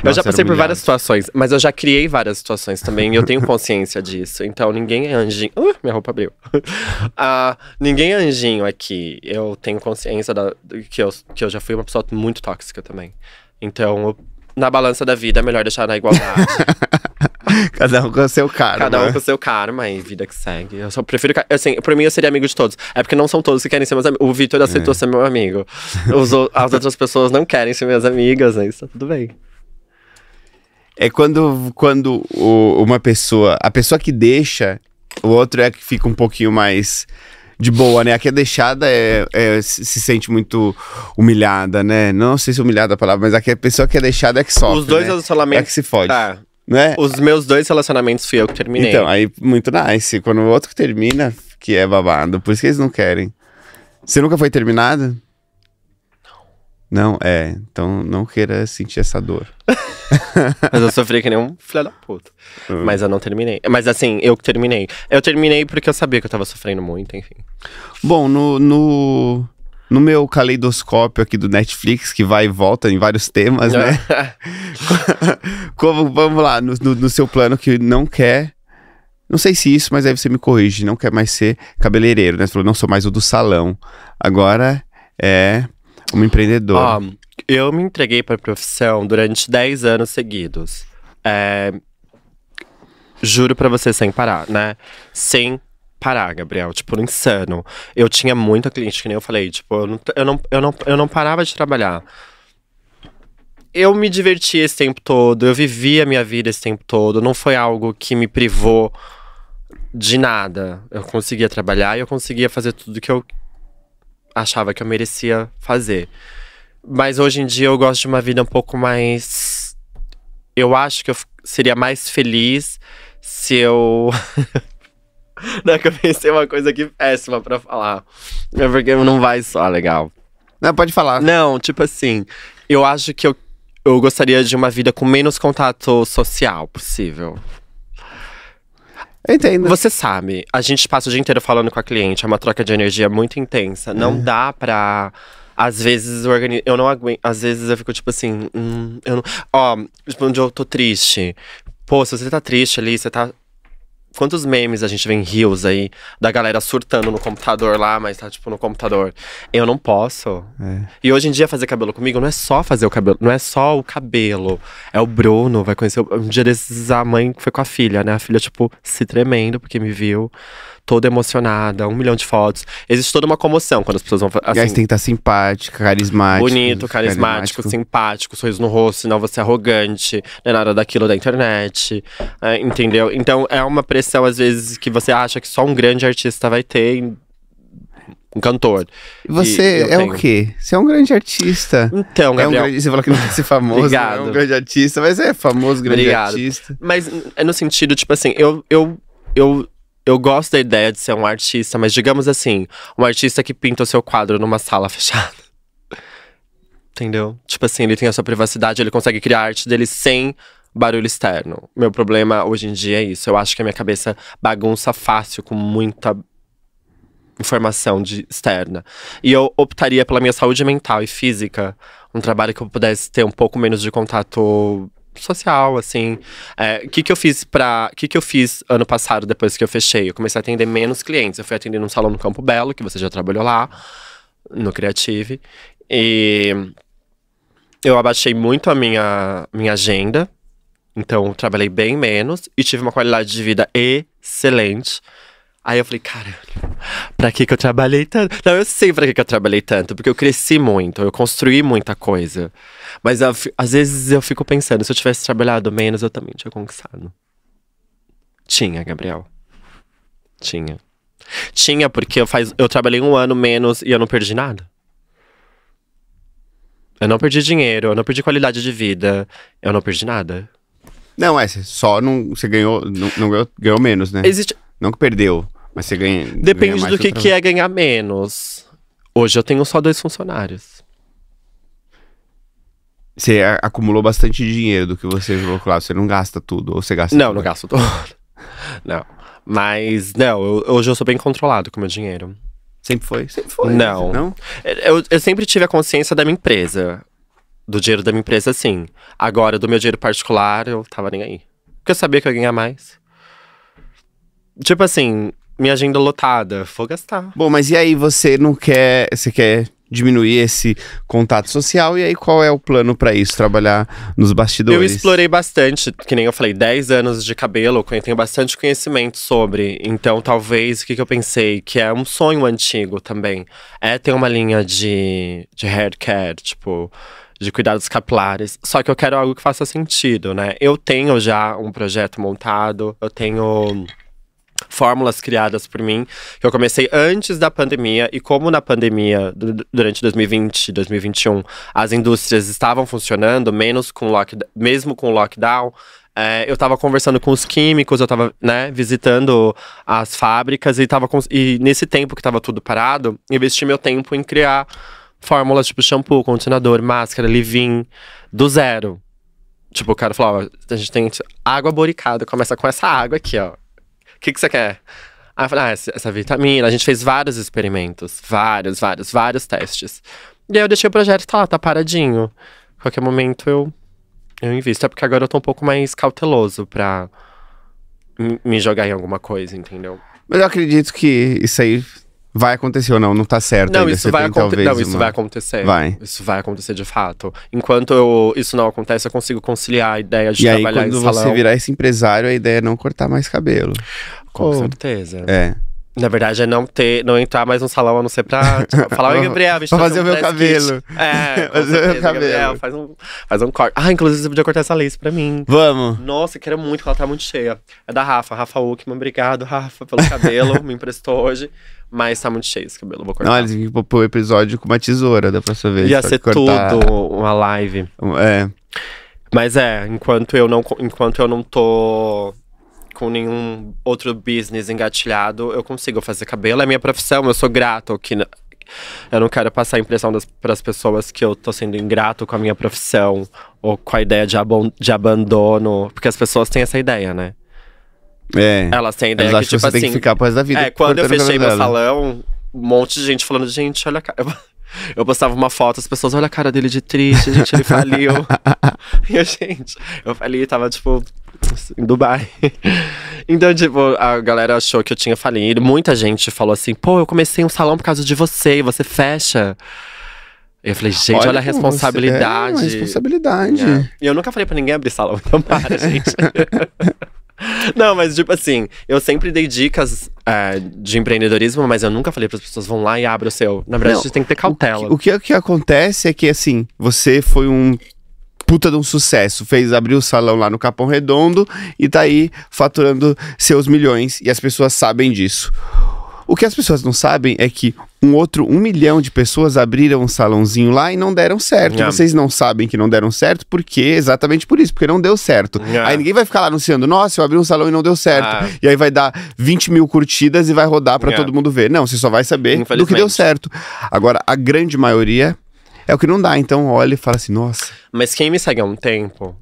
Eu já passei por várias situações, mas eu já criei várias situações também. e eu tenho consciência disso. Então ninguém é anjinho. Uh, minha roupa abriu. uh, ninguém é anjinho aqui. Eu tenho consciência da, que, eu, que eu já fui uma pessoa muito tóxica também. Então eu na balança da vida é melhor deixar na igualdade. Cada um com o seu karma. Cada um com o seu karma e vida que segue. Eu só prefiro. Assim, por mim eu seria amigo de todos. É porque não são todos que querem ser meus amigos. O Vitor aceitou é. ser meu amigo. Os, as outras pessoas não querem ser minhas amigas, né? Isso tá tudo bem. É quando, quando o, uma pessoa. A pessoa que deixa, o outro é que fica um pouquinho mais de boa, né? A que é deixada é, é, se sente muito humilhada, né? Não sei se humilhada é a palavra, mas a, a pessoa que é deixada é que sofre. Os dois né? relacionamentos. É que se fode. Tá. Né? Os meus dois relacionamentos fui eu que terminei. Então, aí muito nice. Quando o outro termina, que é babado. Por isso que eles não querem. Você nunca foi terminada? Não, é. Então não queira sentir essa dor. Mas eu sofri que nem um filho da puta. Uhum. Mas eu não terminei. Mas assim, eu que terminei. Eu terminei porque eu sabia que eu tava sofrendo muito, enfim. Bom, no, no, no meu caleidoscópio aqui do Netflix, que vai e volta em vários temas, né? Como, vamos lá, no, no, no seu plano que não quer não sei se isso, mas aí você me corrige. Não quer mais ser cabeleireiro, né? Você falou, não sou mais o do salão. Agora é uma empreendedora. Ó, eu me entreguei para a profissão durante 10 anos seguidos. É, juro para você sem parar, né? Sem parar, Gabriel, tipo, insano. Eu tinha muita cliente, que nem eu falei, tipo, eu não, eu não, eu não, eu não parava de trabalhar. Eu me diverti esse tempo todo, eu vivi a minha vida esse tempo todo, não foi algo que me privou de nada. Eu conseguia trabalhar e eu conseguia fazer tudo que eu achava que eu merecia fazer. Mas hoje em dia eu gosto de uma vida um pouco mais. Eu acho que eu seria mais feliz se eu. não, é que eu pensei uma coisa aqui péssima pra falar. É porque não vai só ah, legal. Não, pode falar. Não, tipo assim, eu acho que eu, eu gostaria de uma vida com menos contato social possível. Entendo. Você sabe, a gente passa o dia inteiro falando com a cliente, é uma troca de energia muito intensa. Não é. dá pra. Às vezes organi... eu não aguento. Às vezes eu fico tipo assim. Hum, eu não... Ó, tipo, onde eu tô triste. Pô, se você tá triste ali, você tá Quantos memes a gente vê em rios aí da galera surtando no computador lá, mas tá tipo no computador. Eu não posso. É. E hoje em dia fazer cabelo comigo não é só fazer o cabelo, não é só o cabelo. É o Bruno, vai conhecer. O... Um dia desses a mãe foi com a filha, né? A filha, tipo, se tremendo porque me viu toda emocionada, um milhão de fotos. Existe toda uma comoção quando as pessoas vão. Assim, e aí assim, você tem que estar tá simpática, carismática. Bonito, carismático, carismático, simpático, sorriso no rosto, senão você é arrogante, não é nada daquilo da internet. É, entendeu? Então é uma pressão, às vezes, que você acha que só um grande artista vai ter. Um cantor. Você e é tenho... o quê? Você é um grande artista. Então, Gabriel. É um grande... Você falou que não quer ser famoso. Obrigado. Né? Não é um grande artista, mas é famoso, grande Obrigado. artista. Mas é no sentido, tipo assim, eu, eu, eu eu gosto da ideia de ser um artista, mas digamos assim, um artista que pinta o seu quadro numa sala fechada. Entendeu? Tipo assim, ele tem a sua privacidade, ele consegue criar a arte dele sem barulho externo. Meu problema hoje em dia é isso. Eu acho que a minha cabeça bagunça fácil com muita informação de, externa. E eu optaria pela minha saúde mental e física, um trabalho que eu pudesse ter um pouco menos de contato social, assim. O é, que, que eu fiz para que, que eu fiz ano passado, depois que eu fechei? Eu comecei a atender menos clientes. Eu fui atender num salão no Campo Belo, que você já trabalhou lá, no Creative. E eu abaixei muito a minha, minha agenda. Então, trabalhei bem menos e tive uma qualidade de vida excelente. Aí eu falei, cara, pra que que eu trabalhei tanto? Não, eu sei pra que que eu trabalhei tanto, porque eu cresci muito, eu construí muita coisa. Mas eu, às vezes eu fico pensando, se eu tivesse trabalhado menos, eu também tinha conquistado. Tinha, Gabriel. Tinha. Tinha, porque eu, faz, eu trabalhei um ano menos e eu não perdi nada. Eu não perdi dinheiro, eu não perdi qualidade de vida, eu não perdi nada. Não, é, só não, você ganhou, não, não ganhou, ganhou menos, né? Existe... Não que perdeu. Mas você ganha. Depende ganha do que, que é ganhar menos. Hoje eu tenho só dois funcionários. Você acumulou bastante dinheiro do que você jogou claro. Você não gasta tudo, ou você gasta Não, tudo? não gasto tudo. não. Mas, não, eu, hoje eu sou bem controlado com o meu dinheiro. Sempre foi? Sempre foi. Não. não? Eu, eu sempre tive a consciência da minha empresa. Do dinheiro da minha empresa, sim. Agora, do meu dinheiro particular, eu tava nem aí. Porque eu sabia que eu ia ganhar mais. Tipo assim, minha agenda lotada, vou gastar. Bom, mas e aí você não quer, você quer diminuir esse contato social e aí qual é o plano para isso, trabalhar nos bastidores? Eu explorei bastante, que nem eu falei, 10 anos de cabelo, eu tenho bastante conhecimento sobre, então talvez o que, que eu pensei, que é um sonho antigo também, é ter uma linha de, de hair care, tipo, de cuidados capilares. Só que eu quero algo que faça sentido, né? Eu tenho já um projeto montado, eu tenho fórmulas criadas por mim, que eu comecei antes da pandemia, e como na pandemia, durante 2020 2021, as indústrias estavam funcionando, menos com lockdown, mesmo com lockdown, é, eu estava conversando com os químicos, eu estava né, visitando as fábricas e, tava, e nesse tempo que estava tudo parado, investi meu tempo em criar fórmulas tipo shampoo, condicionador, máscara, leave-in, do zero. Tipo, o cara falou, ó, a gente tem água boricada, começa com essa água aqui, ó. O que, que você quer? Aí ah, eu falei, ah, essa, essa vitamina. A gente fez vários experimentos. Vários, vários, vários testes. E aí eu deixei o projeto, tá lá, tá paradinho. Qualquer momento eu, eu invisto. É porque agora eu tô um pouco mais cauteloso pra me jogar em alguma coisa, entendeu? Mas eu acredito que isso aí vai acontecer ou não, não tá certo. Não, ainda. isso, vai, tem, talvez, não, isso uma... vai acontecer. Vai. Isso vai acontecer de fato. Enquanto eu, isso não acontece, eu consigo conciliar a ideia de e trabalhar aí, quando em salão. você virar esse empresário, a ideia é não cortar mais cabelo. Com oh, certeza. É. Na verdade, é não ter, não entrar mais no salão, a não ser pra tipo, falar, o Gabriel, bicho. Pra fazer um o meu cabelo. Kit. É, fazer certeza, meu cabelo. Gabriel, faz um, faz um corte. Ah, inclusive você podia cortar essa lace pra mim. Vamos. Nossa, quero muito, que ela tá muito cheia. É da Rafa, Rafa Uckman, obrigado, Rafa, pelo cabelo, me emprestou hoje. Mas tá muito cheio esse cabelo, vou cortar. Não, eles têm que pôr o episódio com uma tesoura da próxima vez. Ia ser cortar. tudo, uma live. É. Mas é, enquanto eu não, enquanto eu não tô com nenhum outro business engatilhado, eu consigo fazer cabelo, é minha profissão, eu sou grato que eu não quero passar a impressão para as pessoas que eu tô sendo ingrato com a minha profissão ou com a ideia de, abon, de abandono, porque as pessoas têm essa ideia, né? É. Elas têm a ideia que, tipo que você assim, tem que assim, ficar da vida. É, quando eu fechei meu salão, um monte de gente falando, gente, olha a cara. Eu postava uma foto, as pessoas, olha a cara dele de triste, gente, ele faliu. e a gente, eu falei tava tipo em Dubai. então, tipo, a galera achou que eu tinha falido. Muita gente falou assim: pô, eu comecei um salão por causa de você e você fecha. Eu falei, gente, olha, olha a responsabilidade. É uma responsabilidade. É. E eu nunca falei pra ninguém abrir salão, então para, gente. Não, mas tipo assim, eu sempre dei dicas é, de empreendedorismo, mas eu nunca falei para as pessoas vão lá e abra o seu. Na verdade, você tem que ter cautela. O que, o que acontece é que assim, você foi um puta de um sucesso, fez abrir o salão lá no Capão Redondo e tá aí faturando seus milhões e as pessoas sabem disso. O que as pessoas não sabem é que um outro um milhão de pessoas abriram um salãozinho lá e não deram certo. Yeah. Vocês não sabem que não deram certo porque exatamente por isso, porque não deu certo. Yeah. Aí ninguém vai ficar lá anunciando, nossa, eu abri um salão e não deu certo. Ah. E aí vai dar 20 mil curtidas e vai rodar para yeah. todo mundo ver. Não, você só vai saber do que deu certo. Agora, a grande maioria é o que não dá. Então olha e fala assim, nossa. Mas quem me segue há um tempo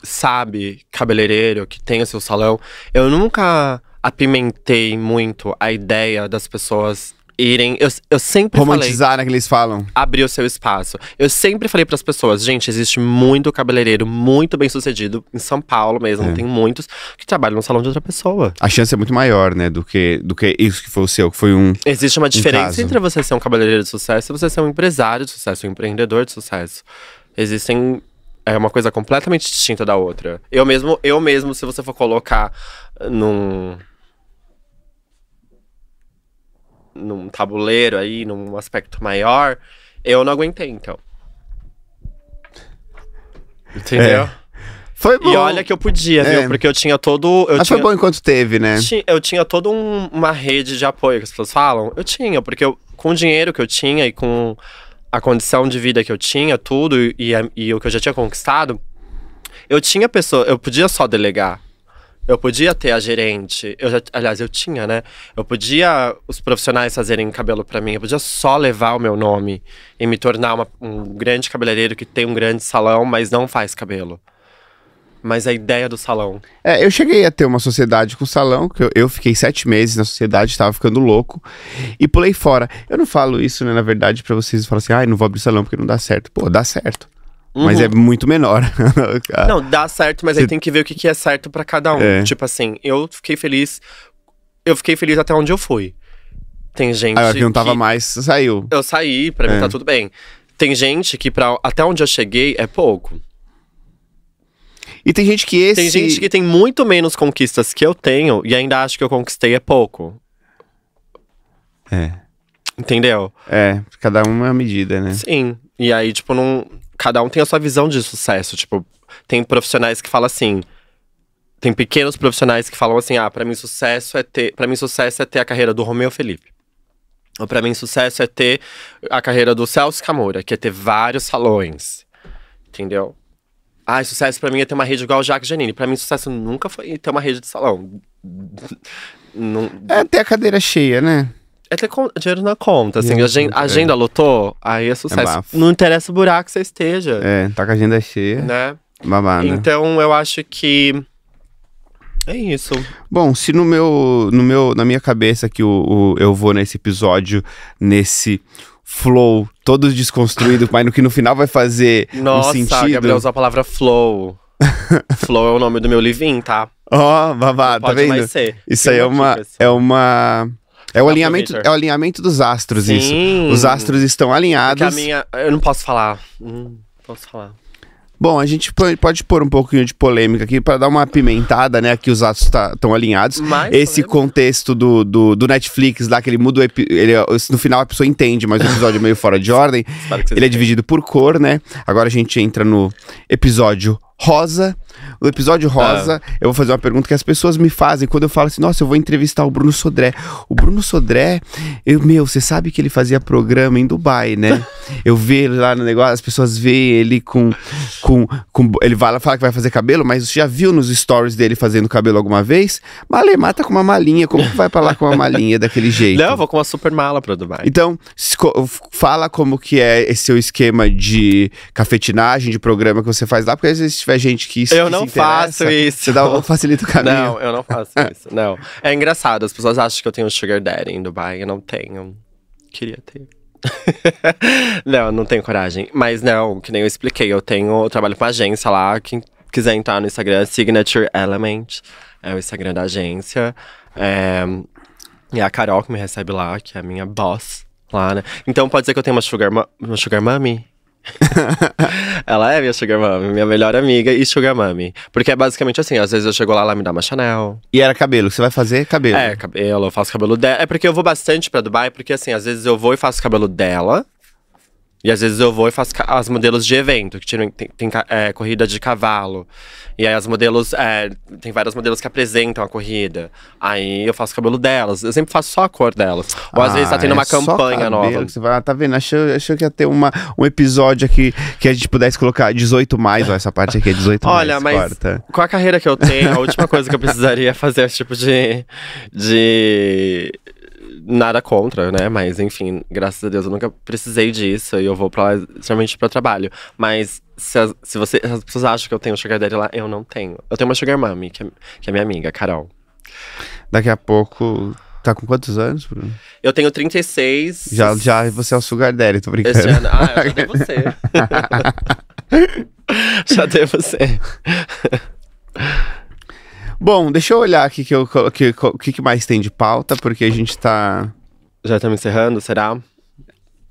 sabe, cabeleireiro, que tem o seu salão, eu nunca apimentei muito a ideia das pessoas irem. Eu, eu sempre Romantizar, falei, né, que eles falam. Abrir o seu espaço. Eu sempre falei para as pessoas, gente, existe muito cabeleireiro muito bem sucedido em São Paulo mesmo, é. tem muitos que trabalham no salão de outra pessoa. A chance é muito maior, né, do que do que isso que foi o seu, que foi um Existe uma diferença um entre você ser um cabeleireiro de sucesso e você ser um empresário de sucesso, um empreendedor de sucesso. Existem é uma coisa completamente distinta da outra. Eu mesmo, eu mesmo, se você for colocar num num tabuleiro aí, num aspecto maior, eu não aguentei, então. Entendeu? É. Foi bom. E olha que eu podia, é. viu? Porque eu tinha todo. Eu Mas tinha, foi bom enquanto teve, né? eu tinha toda um, uma rede de apoio que as pessoas falam. Eu tinha, porque eu, com o dinheiro que eu tinha e com a condição de vida que eu tinha, tudo, e, e, e o que eu já tinha conquistado, eu tinha pessoa, eu podia só delegar. Eu podia ter a gerente, eu já, aliás, eu tinha, né? Eu podia os profissionais fazerem cabelo para mim, eu podia só levar o meu nome e me tornar uma, um grande cabeleireiro que tem um grande salão, mas não faz cabelo. Mas a ideia do salão. É, eu cheguei a ter uma sociedade com salão, que eu, eu fiquei sete meses na sociedade, tava ficando louco, e pulei fora. Eu não falo isso, né, na verdade, para vocês falarem assim, ai, ah, não vou abrir salão porque não dá certo. Pô, dá certo. Uhum. Mas é uhum. muito menor. Ah, não, dá certo, mas aí tem que ver o que, que é certo para cada um. É. Tipo assim, eu fiquei feliz. Eu fiquei feliz até onde eu fui. Tem gente. Ah, que não tava que... mais, saiu. Eu saí, pra é. mim tá tudo bem. Tem gente que pra, até onde eu cheguei é pouco. E tem gente que esse. Tem gente que tem muito menos conquistas que eu tenho e ainda acho que eu conquistei é pouco. É. Entendeu? É, cada uma é uma medida, né? Sim. E aí, tipo, não cada um tem a sua visão de sucesso. Tipo, tem profissionais que falam assim. Tem pequenos profissionais que falam assim: ah, pra mim sucesso é ter. para mim sucesso é ter a carreira do Romeu Felipe. Ou pra mim sucesso é ter a carreira do Celso Camoura, que é ter vários salões. Entendeu? Ah, sucesso para mim é ter uma rede igual o Jacques Janine. Para mim, sucesso nunca foi ter uma rede de salão. Não... É ter a cadeira cheia, né? É ter dinheiro na conta, assim. a conta, agenda é. lotou, aí é, é sucesso. não interessa o buraco que você esteja, É, tá com a agenda cheia, né? babada. Né? Então eu acho que é isso. Bom, se no meu, no meu, na minha cabeça que o, o- eu vou nesse episódio, nesse flow todo desconstruído, mas no que no final vai fazer um Nossa, Gabriel usou a palavra flow. flow é o nome do meu livrinho, tá? Ó, babado, tá Pode vendo? mais ser. Isso aí é uma, é uma é o, tá, alinhamento, é o alinhamento dos astros, Sim. isso. Os astros estão alinhados. a minha. Eu não posso falar. Hum, posso falar. Bom, a gente pode pôr um pouquinho de polêmica aqui para dar uma apimentada, né? Aqui os atos estão tá, alinhados. Mais Esse polêmica. contexto do, do, do, Netflix lá, que ele muda o ele, No final a pessoa entende, mas o episódio é meio fora de ordem. Ele é dividido por cor, né? Agora a gente entra no episódio rosa, o episódio tá. rosa, ah. eu vou fazer uma pergunta que as pessoas me fazem quando eu falo assim, nossa, eu vou entrevistar o Bruno Sodré. O Bruno Sodré, eu, meu, você sabe que ele fazia programa em Dubai, né? eu vejo lá no negócio, as pessoas veem ele com, com, com ele vai lá, fala que vai fazer cabelo, mas já viu nos stories dele fazendo cabelo alguma vez? Malê, mata com uma malinha, como que vai pra lá com uma malinha daquele jeito? Não, eu vou com uma super mala pra Dubai. Então, fala como que é esse seu esquema de cafetinagem, de programa que você faz lá, porque às vezes tiver gente que isso Eu que não faço isso. Você dá, um, facilita o caminho. Não, eu não faço isso. Não. É engraçado, as pessoas acham que eu tenho um sugar daddy em Dubai. Eu não tenho. Queria ter. não, não tenho coragem. Mas não, que nem eu expliquei. Eu tenho. Eu trabalho com uma agência lá. Quem quiser entrar no Instagram, Signature Element. É o Instagram da agência. É, e a Carol que me recebe lá, que é a minha boss lá, né? Então pode dizer que eu tenho uma sugar, uma sugar mommy? ela é minha sugar mami, minha melhor amiga e sugar mami. Porque é basicamente assim, às vezes eu chego lá, ela me dá uma Chanel. E era cabelo, você vai fazer cabelo? É, cabelo, eu faço cabelo dela. É porque eu vou bastante pra Dubai, porque assim, às vezes eu vou e faço cabelo dela. E às vezes eu vou e faço as modelos de evento, que tem, tem é, corrida de cavalo. E aí as modelos. É, tem várias modelos que apresentam a corrida. Aí eu faço o cabelo delas. Eu sempre faço só a cor delas. Ou ah, às vezes tá ah, tendo é uma campanha nova. Que você vai, ah, tá vendo? Achou, achou que ia ter uma, um episódio aqui que a gente pudesse colocar 18 mais. Ó, essa parte aqui é 18 Olha, mais. Olha, mas corta. com a carreira que eu tenho, a última coisa que eu precisaria é fazer esse tipo de. de nada contra, né? Mas enfim, graças a Deus eu nunca precisei disso e eu vou pra lá para pra trabalho. Mas se, as, se você, as pessoas acham que eu tenho sugar daddy lá, eu não tenho. Eu tenho uma sugar mommy, que é, que é minha amiga, Carol. Daqui a pouco Tá com quantos anos, Bruno? Eu tenho 36. Já, já você é o Sugar Daddy, tô brincando. ano. Ah, eu já dei você já dei você Bom, deixa eu olhar aqui o que, que, que, mais tem de pauta, porque a gente tá. Já estamos encerrando, será?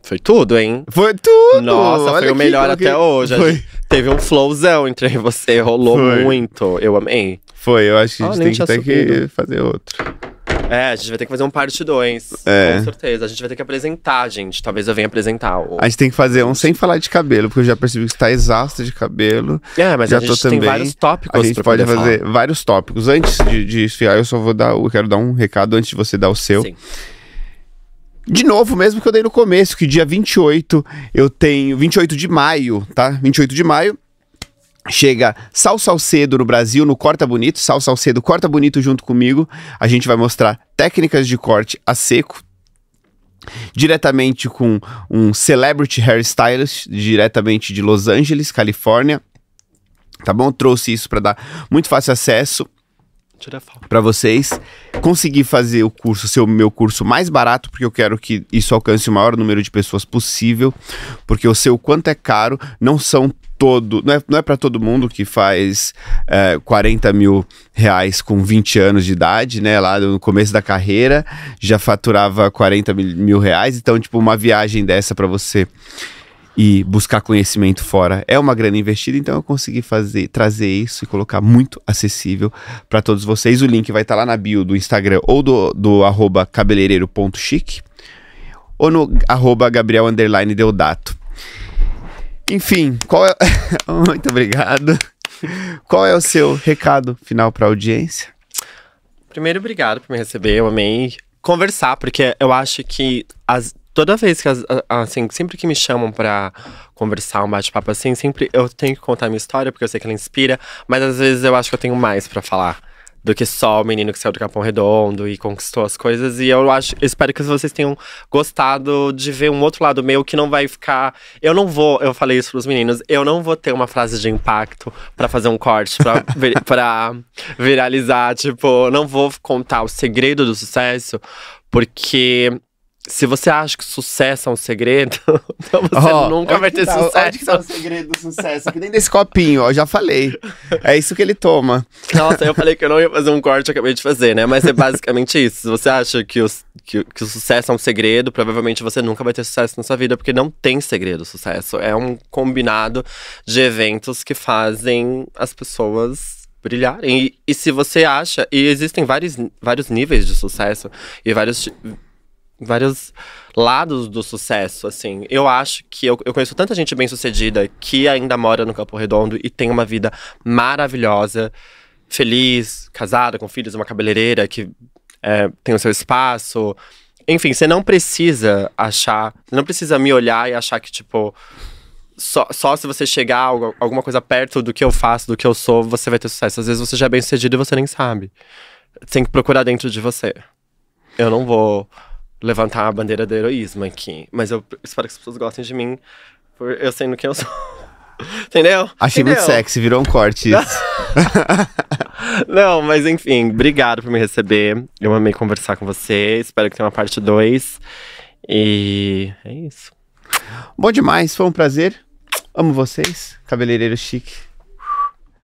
Foi tudo, hein? Foi tudo! Nossa, Olha foi o melhor aqui, até que... hoje. Foi. Teve um flowzão entre você, rolou foi. muito. Eu amei. Foi, eu acho que a gente tem que, que fazer outro. É, a gente vai ter que fazer um parte 2. É. Com certeza. A gente vai ter que apresentar, gente. Talvez eu venha apresentar. O... A gente tem que fazer um sem falar de cabelo, porque eu já percebi que está exausta de cabelo. É, mas já a gente também. tem vários tópicos. A gente pode fazer falar. vários tópicos. Antes de, de esfriar, eu só vou dar. Eu quero dar um recado antes de você dar o seu. Sim. De novo, mesmo que eu dei no começo, que dia 28 eu tenho. 28 de maio, tá? 28 de maio Chega Sal Salcedo no Brasil, no Corta Bonito. Sal Salcedo, corta bonito junto comigo. A gente vai mostrar técnicas de corte a seco, diretamente com um celebrity hairstylist, diretamente de Los Angeles, Califórnia. Tá bom? Trouxe isso para dar muito fácil acesso para vocês. Consegui fazer o curso, ser o meu curso mais barato, porque eu quero que isso alcance o maior número de pessoas possível, porque eu sei o quanto é caro, não são todo. Não é, não é para todo mundo que faz é, 40 mil reais com 20 anos de idade, né? Lá no começo da carreira já faturava 40 mil reais. Então, tipo, uma viagem dessa para você e buscar conhecimento fora é uma grana investida, então eu consegui fazer, trazer isso e colocar muito acessível para todos vocês. O link vai estar tá lá na bio do Instagram ou do, do cabeleireiro.chic ou no arroba Gabriel Deodato. Enfim, qual é. Muito obrigado. Qual é o seu recado final para a audiência? Primeiro, obrigado por me receber. Eu amei conversar, porque eu acho que as, toda vez que, as, assim, sempre que me chamam para conversar, um bate-papo assim, sempre eu tenho que contar minha história, porque eu sei que ela inspira, mas às vezes eu acho que eu tenho mais para falar do que só o menino que saiu do Capão Redondo e conquistou as coisas. E eu acho, eu espero que vocês tenham gostado de ver um outro lado meu que não vai ficar. Eu não vou, eu falei isso pros meninos, eu não vou ter uma frase de impacto para fazer um corte, pra, vir, pra viralizar. Tipo, não vou contar o segredo do sucesso, porque se você acha que sucesso é um segredo, então você oh, nunca vai ter tá, sucesso. Onde que tá o segredo do sucesso? Que nem desse copinho, ó, já falei. É isso que ele toma. Nossa, eu falei que eu não ia fazer um corte, acabei de fazer, né? Mas é basicamente isso. Se você acha que, o que, que o sucesso é um segredo, provavelmente você nunca vai ter sucesso na sua vida, porque não tem segredo o sucesso. É um combinado de eventos que fazem as pessoas brilharem. E, e, se você acha, e existem vários, vários níveis de sucesso e vários vários lados do sucesso, assim. Eu acho que eu, eu conheço tanta gente bem-sucedida que ainda mora no Campo Redondo e tem uma vida maravilhosa, feliz, casada, com filhos, uma cabeleireira que é, tem o seu espaço. Enfim, você não precisa achar, você não precisa me olhar e achar que, tipo, só, só se você chegar a alguma coisa perto do que eu faço, do que eu sou, você vai ter sucesso. Às vezes você já é bem-sucedido e você nem sabe. Você tem que procurar dentro de você. Eu não vou levantar a bandeira do heroísmo aqui. Mas eu espero que as pessoas gostem de mim por eu sendo quem eu sou. Entendeu? Achei Entendeu? muito sexy, virou um corte isso. Não, mas enfim, obrigado por me receber. Eu amei conversar com você. Espero que tenha uma parte 2. E é isso. Bom demais, foi um prazer. Amo vocês. Cabeleireiro chique.